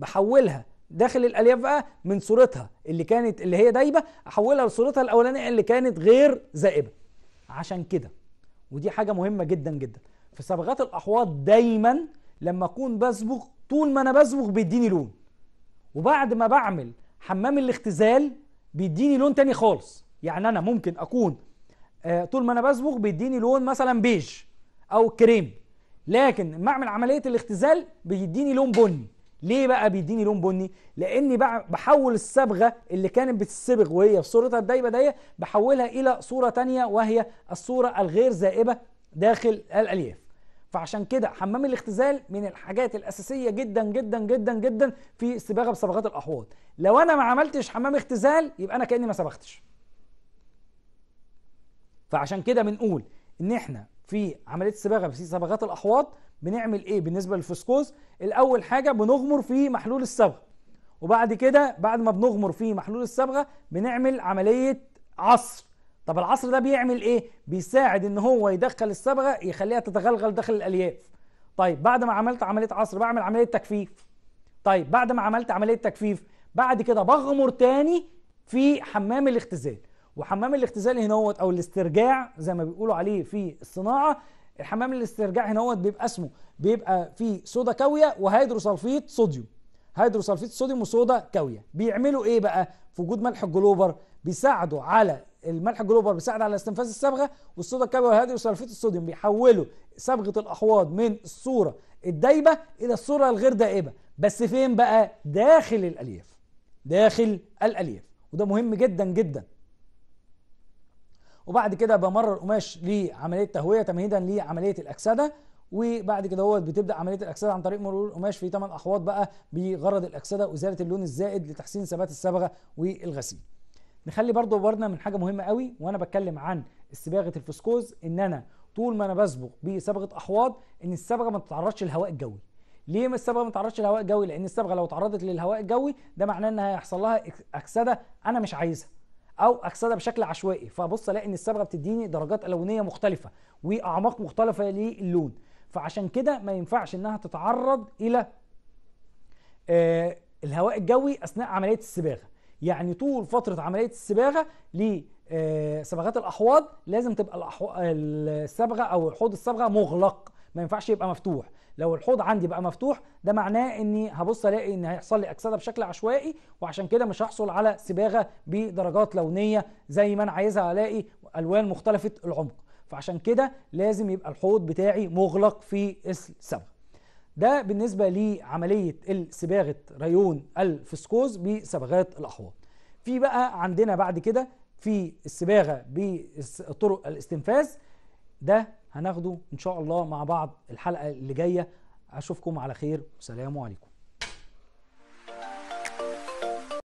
بحولها داخل الالياف بقى من صورتها اللي كانت اللي هي دايبه احولها لصورتها الاولانيه اللي كانت غير زائبه عشان كده ودي حاجه مهمه جدا جدا في صبغات الاحواض دايما لما اكون بصبغ طول ما انا بصبغ بيديني لون وبعد ما بعمل حمام الاختزال بيديني لون تاني خالص يعني انا ممكن اكون آه، طول ما انا بصبغ بيديني لون مثلا بيج او كريم لكن ما اعمل عمليه الاختزال بيديني لون بني ليه بقى بيديني لون بني لاني بحول الصبغه اللي كانت بتتصبغ وهي في صورتها الدايبه دي بحولها الى صوره تانية وهي الصوره الغير زائبه داخل الالياف فعشان كده حمام الاختزال من الحاجات الاساسيه جدا جدا جدا جدا في الصباغه بصبغات الاحواض لو انا ما عملتش حمام اختزال يبقى انا كاني ما صبغتش فعشان كده بنقول ان احنا في عمليه الصباغه في صبغات الاحواض بنعمل ايه بالنسبه للفسكوز الاول حاجه بنغمر في محلول الصبغه وبعد كده بعد ما بنغمر في محلول الصبغه بنعمل عمليه عصر طب العصر ده بيعمل ايه بيساعد ان هو يدخل الصبغه يخليها تتغلغل داخل الالياف طيب بعد ما عملت عمليه عصر بعمل عمليه تكفيف طيب بعد ما عملت عمليه تكفيف بعد كده بغمر تاني في حمام الاختزال وحمام الاختزال هنا او الاسترجاع زي ما بيقولوا عليه في الصناعه الحمام الاسترجاعي هنا هو بيبقى اسمه بيبقى فيه صودا كاويه وهيدروسلفيت صوديوم هيدروسلفيت صوديوم وصودا كاويه بيعملوا ايه بقى في وجود ملح الجلوبر بيساعدوا على الملح الجلوبر بيساعد على استنفاذ الصبغه والصودا الكاوية وهيدروسلفيت الصوديوم بيحولوا صبغه الاحواض من الصوره الدايبه الى الصوره الغير دائبه بس فين بقى داخل الالياف داخل الالياف وده مهم جدا جدا وبعد كده بمرر القماش لعمليه تهويه تمهيدا لعمليه الاكسده وبعد كده هو بتبدا عمليه الاكسده عن طريق مرور القماش في 8 احواض بقى بغرض الاكسده وازاله اللون الزائد لتحسين ثبات الصبغه والغسيل نخلي برضو بردنا من حاجه مهمه قوي وانا بتكلم عن استباغه الفسكوز ان انا طول ما انا بصبغ بصبغه احواض ان الصبغه ما تتعرضش للهواء الجوي ليه ما الصبغه ما تتعرضش للهواء الجوي لان الصبغه لو تعرضت للهواء الجوي ده معناه ان هيحصل لها اكسده انا مش عايزها او اكسدها بشكل عشوائي فابص الاقي ان الصبغه بتديني درجات الوانيه مختلفه واعماق مختلفه للون فعشان كده ما ينفعش انها تتعرض الى آه الهواء الجوي اثناء عمليه الصباغه يعني طول فتره عمليه الصباغه لصبغات آه الاحواض لازم تبقى الصبغه او حوض الصبغه مغلق ما ينفعش يبقى مفتوح لو الحوض عندي بقى مفتوح ده معناه اني هبص الاقي ان هيحصل لي اكسده بشكل عشوائي وعشان كده مش هحصل على صباغه بدرجات لونيه زي ما انا عايزها الاقي الوان مختلفه العمق فعشان كده لازم يبقى الحوض بتاعي مغلق في الصبغه ده بالنسبه لعمليه صباغه ريون الفسكوز بصبغات الاحواض في بقى عندنا بعد كده في الصباغه بطرق الاستنفاذ ده هناخده ان شاء الله مع بعض الحلقه اللي جايه اشوفكم على خير والسلام عليكم